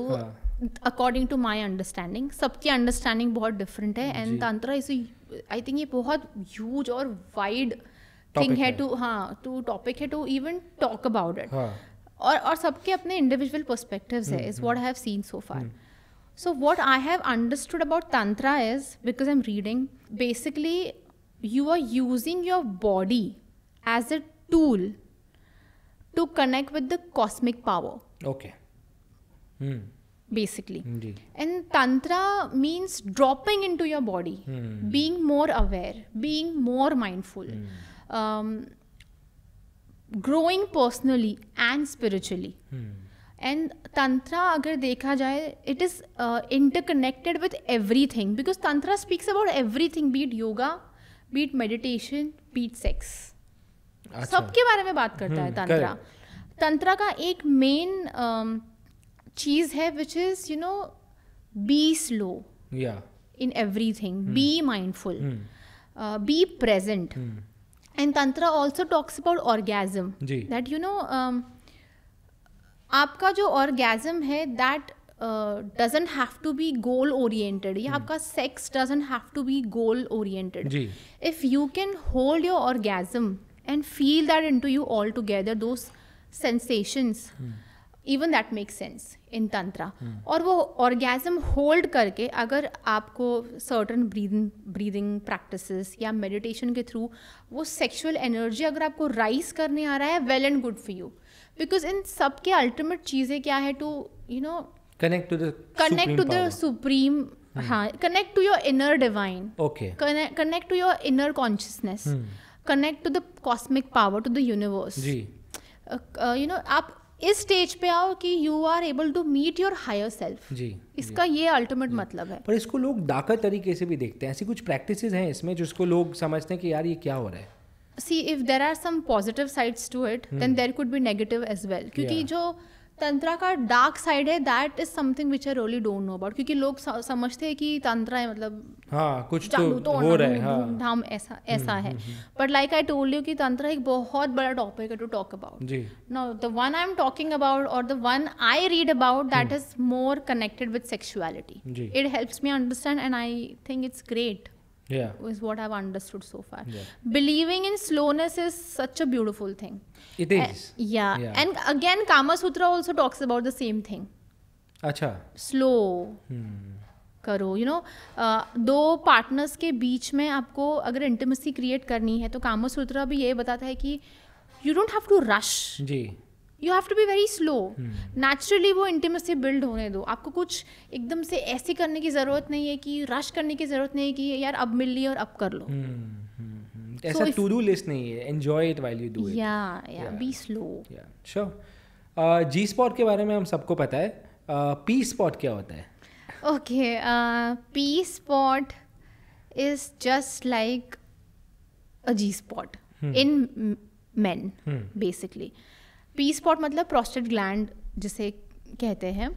according to my understanding सबकी अंडरस्टैंडिंग बहुत डिफरेंट है and tantra is I think ये बहुत ह्यूज और वाइड थिंग है टू हाँ टू टॉपिक है to even talk about it और और सबके अपने इंडिविजुअल पर्सपेक्टिव्स है is what I have seen so far so what I have understood about tantra is because I am reading basically you are using your body as a tool to connect with the cosmic power okay basically. Indeed. And Tantra means dropping into your body, hmm. being more aware, being more mindful, hmm. um, growing personally and spiritually. Hmm. And tantra अगर देखा जाए it is interconnected with everything because tantra speaks about everything be it yoga be it meditation be it sex सबके बारे में बात करता है तंत्रा तंत्रा का एक मेन चीज है which is you know be slow in everything be mindful be present and tantra also talks about orgasm that you know आपका जो ऑर्गेजम है that doesn't have to be goal oriented या hmm. आपका sex doesn't have to be goal oriented if you can hold your orgasm and feel that into you all together those sensations even that make sense in tantra और वो orgasm hold करके अगर आपको certain breathing breathing practice या meditation के through वो sexual energy अगर आपको राइज करने आ रहा है well and good for you because इन सब के अल्टीमेट चीज़ें क्या है to you know connect to the connect to the supreme हाँ connect to your inner divine okay connect to your inner consciousness connect to the cosmic power to the universe जी you uh, no uh, आप इस stage पे आओ कि you are able to meet your higher self जी इसका जी, ये अल्टीमेट मतलब है पर इसको लोग डाका तरीके से भी देखते हैं ऐसी कुछ प्रैक्टिस हैं इसमें जिसको लोग समझते हैं कि यार ये क्या हो रहा है see if there are some positive sides to it then there could be negative as well क्योंकि yeah. जो तंत्रा का डार्क साइड है that is something which I really don't know about क्योंकि लोग समझते हैं कि तंत्रा है मतलब हाँ कुछ तो तो हो रहा है हाँ. धाम ऐसा हम्म, ऐसा है but like I told you कि तंत्रा एक बहुत बड़ा टॉपिक है to talk about now the one I am talking about और the one I read about that is more connected with sexuality it helps me understand and I think it's great yeah is what i've understood so far yeah. believing in slowness is such a beautiful thing Hmm. it is and, yeah. yeah and again kama sutra also talks about the same thing acha slow hmm. करो you you know know, uh, दो partners के बीच में आपको अगर intimacy create करनी है तो कामो सूत्रा भी ये बताता है कि you don't have to rush जी you have to be very slow naturally वो इंटीमेसी बिल्ड होने दो आपको कुछ एकदम से ऐसे करने की ज़रूरत नहीं है कि रश करने की ज़रूरत नहीं है कि यार अब मिल ली और अब कर लो hmm. तो ऐसा टू डू लिस्ट नहीं है enjoy it while you do it या या बी स्लो या श्योर जी स्पॉट के बारे में हम सबको पता है पी uh, स्पॉट क्या होता है okay P spot is just like a G spot in men basically P spot मतलब प्रोस्टेट ग्लैंड जिसे कहते हैं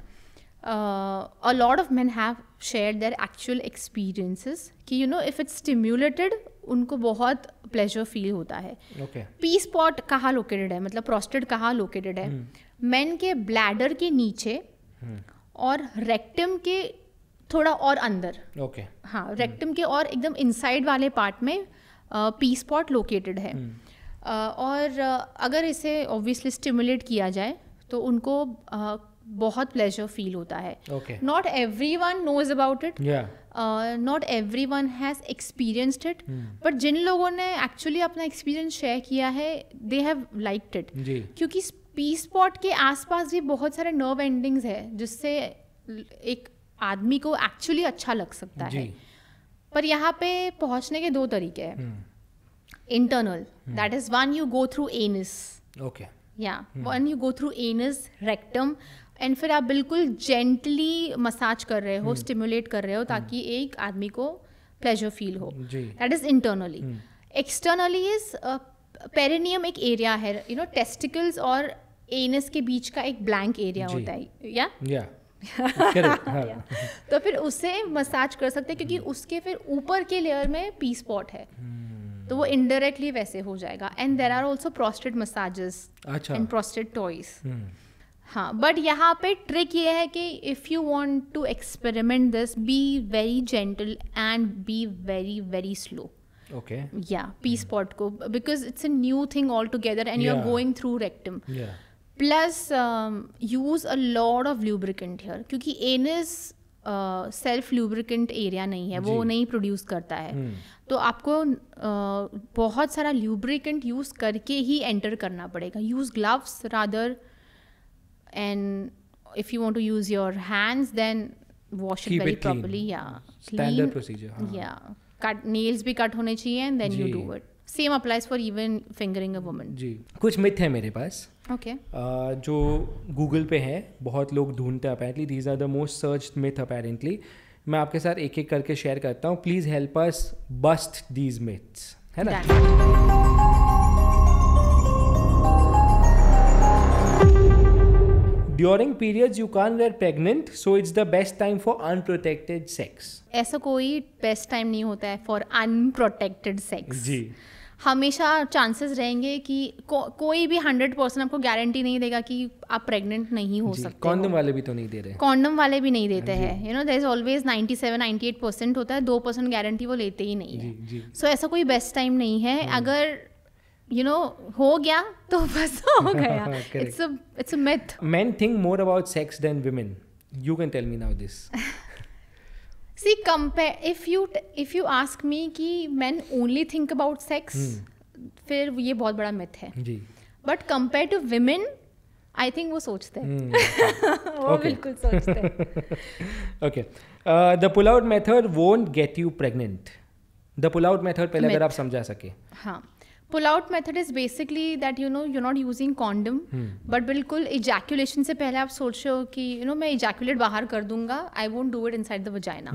a lot of men have share their actual experiences कि you know if it's stimulated उनको बहुत प्लेजर फील होता है P spot कहाँ लोकेटेड है मतलब प्रोस्टेड कहाँ लोकेटेड है मेन hmm. के ब्लैडर के नीचे hmm. और रेक्टम के थोड़ा और अंदर ओके हाँ रेक्टम hmm. के और एकदम इनसाइड वाले पार्ट में पी स्पॉट लोकेटेड है और अगर इसे ऑब्वियसली स्टिमुलेट किया जाए तो उनको बहुत प्लेजर फील होता है not everyone knows about it not everyone has experienced it but जिन लोगों ने एक्चुअली अपना एक्सपीरियंस शेयर किया है दे हैव लाइक्ड इट क्योंकि पी स्पॉट के आसपास भी बहुत सारे नर्व एंडिंग्स है जिससे एक आदमी को एक्चुअली अच्छा लग सकता है पर यहाँ पे पहुँचने के दो तरीके हैं internal that is one you go through anus okay या one you go through anus rectum and फिर आप बिल्कुल जेंटली मसाज कर रहे हो स्टिमुलेट कर रहे हो ताकि एक आदमी को प्लेजर फील हो that is internally externally is perineum एक एरिया है यू नो टेस्टिकल्स और एनस के बीच का एक ब्लैंक एरिया होता है या yeah? *laughs* हाँ। तो फिर उसे मसाज कर सकते हैं क्योंकि उसके फिर ऊपर के लेयर में पी स्पॉट है हम्म। तो वो इनडायरेक्टली वैसे हो जाएगा and there are also prostate massages and prostate toys हाँ बट यहाँ पे ट्रिक ये है कि if you want to experiment this be very gentle and be very very slow okay या पी स्पॉट को because it's a new thing altogether and you are going through rectum plus use a lot of lubricant here क्योंकि anus self lubricant area नहीं है वो नहीं produce करता है हम्म। तो आपको uh, बहुत सारा ल्यूब्रिकेंट यूज करके ही एंटर करना पड़ेगा use gloves rather and if you want to use your hands then wash Keep it very it properly yeah standard clean. procedure हाँ. yeah cut nails भी cut होने चाहिए and then जी. you do it same applies for even fingering a woman जी कुछ myth है मेरे पास ओके okay. uh, जो गूगल पे है बहुत लोग ढूंढते हैं apparently these are the most search myth apparently मैं आपके साथ एक एक करके शेयर करता हूँ please help us bust these myths है ना during periods you can't were pregnant so it's the best time for unprotected sex ऐसा कोई बेस्ट टाइम नहीं होता है फॉर अनप्रोटेक्टेड सेक्स जी हमेशा चांसेस रहेंगे कि को, कोई भी हंड्रेड परसेंट आपको गारंटी नहीं देगा कि आप प्रेग्नेंट नहीं हो सकते कॉन्डम वाले भी तो नहीं दे रहे कॉन्डम वाले भी नहीं देते हाँ हैं you know there is always ninety seven ninety eight percent होता है दो परसेंट गारंटी वो लेते ही नहीं है सो so, ऐसा कोई बेस्ट टाइम नहीं है हाँ। अगर यू नो हो गया तो बस हो गया it's it's a myth men think more about sex than women you can tell me now this see compare if you if you ask me कि man only think about sex फिर ये बहुत बड़ा मिथ है जी but compare to women I think वो सोचते हैं hmm. *laughs* वो बिल्कुल सोचते हैं okay the pull out method won't get you pregnant the pull out method पहले अगर आप समझा सके हाँ pull out method is basically that you know you not using condom but बिल्कुल इजैक्यूलेशन से पहले आप सोच रहे हो कि यू you नो know, मैं इजैक्यूलेट बाहर कर दूंगा I won't do it inside the vagina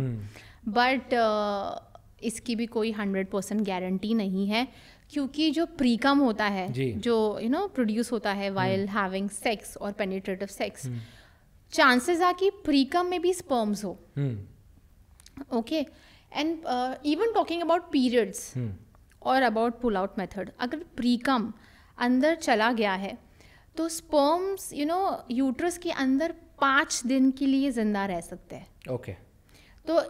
but इसकी भी कोई हंड्रेड परसेंट गारंटी नहीं है क्योंकि जो प्रीकम होता है जी. जो यू नो प्रोड्यूस होता है वाइल हैविंग सेक्स और पेनिट्रेटिव सेक्स चांसेस आ कि प्रीकम में भी स्पर्म्स हो okay and even talking about periods और अबाउट पुल आउट मेथड अगर प्रीकम अंदर चला गया है तो स्पर्म्स यू नो यूट्रस के अंदर पाँच दिन के लिए ज़िंदा रह सकते हैं ओके okay. तो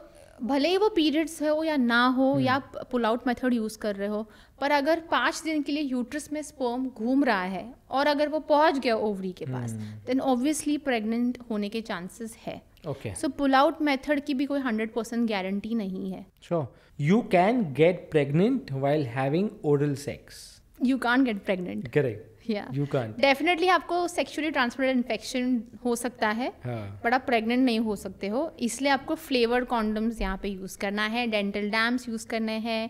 भले ही वो पीरियड्स हो या ना हो hmm. या पुल आउट मेथड यूज़ कर रहे हो पर अगर पाँच दिन के लिए यूट्रस में स्पर्म घूम रहा है और अगर वो पहुंच गया ओवरी के पास देन ऑब्वियसली प्रेग्नेंट होने के चांसेस है okay so pull out method की भी कोई हंड्रेड परसेंट गारंटी नहीं है so you can get pregnant while having oral sex you can't get pregnant correct you can't definitely आपको सेक्सुअली ट्रांसमिटेड इन्फेक्शन हो सकता है बट हाँ। आप प्रेगनेंट नहीं हो सकते हो इसलिए आपको फ्लेवर कॉन्डम्स यहाँ पे यूज करना है डेंटल डैम्स यूज करने हैं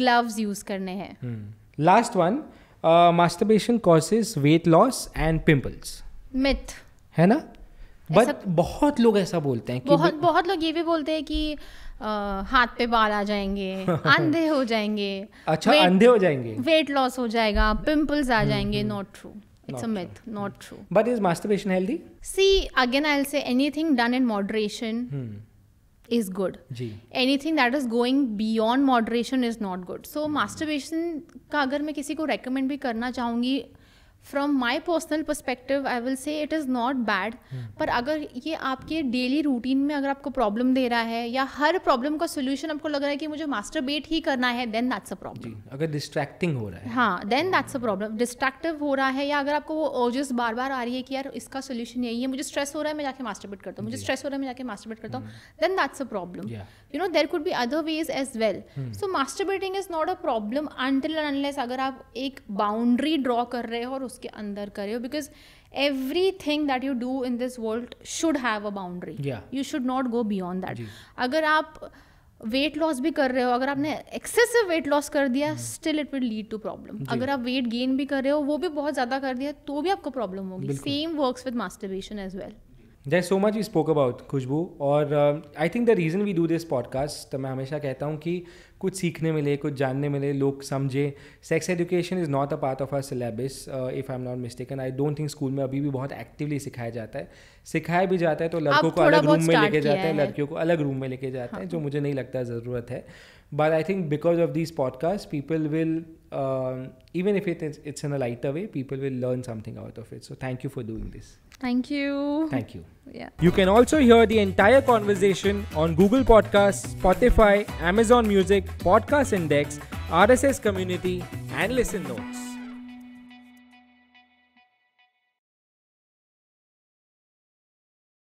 ग्लव्स यूज करने हैं last one masturbation causes weight loss and pimples myth है ना बट बहुत लोग ऐसा बोलते हैं कि बहुत बहुत लोग ये भी बोलते हैं कि आ, हाथ पे बाल आ जाएंगे *laughs* अंधे हो जाएंगे अच्छा अंधे हो जाएंगे वेट लॉस हो जाएगा पिंपल्स आ हम्म, जाएंगे not true it's a myth not true but is masturbation healthy see again I will say anything done in moderation is good anything that is going beyond moderation is not good so masturbation का अगर मैं किसी को recommend भी करना चाहूंगी from my personal perspective I will say it is not bad पर अगर ये आपके डेली रूटीन में अगर आपको प्रॉब्लम दे रहा है या हर प्रॉब्लम का सोल्यूशन आपको लग रहा है कि मुझे मास्टर बेट ही करना है देन दैट्स अ प्रॉब्लम अगर डिस्ट्रैक्टिंग हो रहा है हाँ then that's a problem distractive हो रहा है या अगर आपको वो ओजस बार बार आ रही है कि यार इसका सोल्यूशन यही है मुझे स्ट्रेस हो रहा है मैं जाके बेट करता हूँ मुझे स्ट्रेस हो रहा है मैं जाके बेट करता हूँ then that's a problem you know there could be other ways as well so masturbating is not a problem until unless अगर आप एक बाउंड्री ड्रॉ कर रहे हो और उसके अंदर करे हो because everything that you do in this world should have a boundary you should not go beyond that अगर आप वेट लॉस भी कर रहे हो अगर आपने एक्सेसिव वेट लॉस कर दिया still it will lead to problem अगर आप वेट गेन भी कर रहे हो वो भी बहुत ज़्यादा कर दिया तो भी आपको प्रॉब्लम होगी same work with masturbation as well जय so much we spoke about Khushboo और I think the reason we do this podcast तो मैं हमेशा कहता हूँ कि कुछ सीखने मिले कुछ जानने मिले लोग समझे sex education is not a part of our syllabus if I am not mistake and I don't think school में अभी भी बहुत एक्टिवली सिखाया जाता है सिखाया भी जाता है तो लड़कों को अलग रूम में लेके जाते हैं लड़कियों को अलग रूम में लेके जाते हैं हाँ। जो मुझे नहीं लगता ज़रूरत है but I think because of this podcast people will even if it it's is, a light a way people will learn something out of it so thank you for doing this Thank you. Thank you. Yeah. You can also hear the entire conversation on Google Podcasts, Spotify, Amazon Music, Podcast Index, RSS Community, and Listen Notes.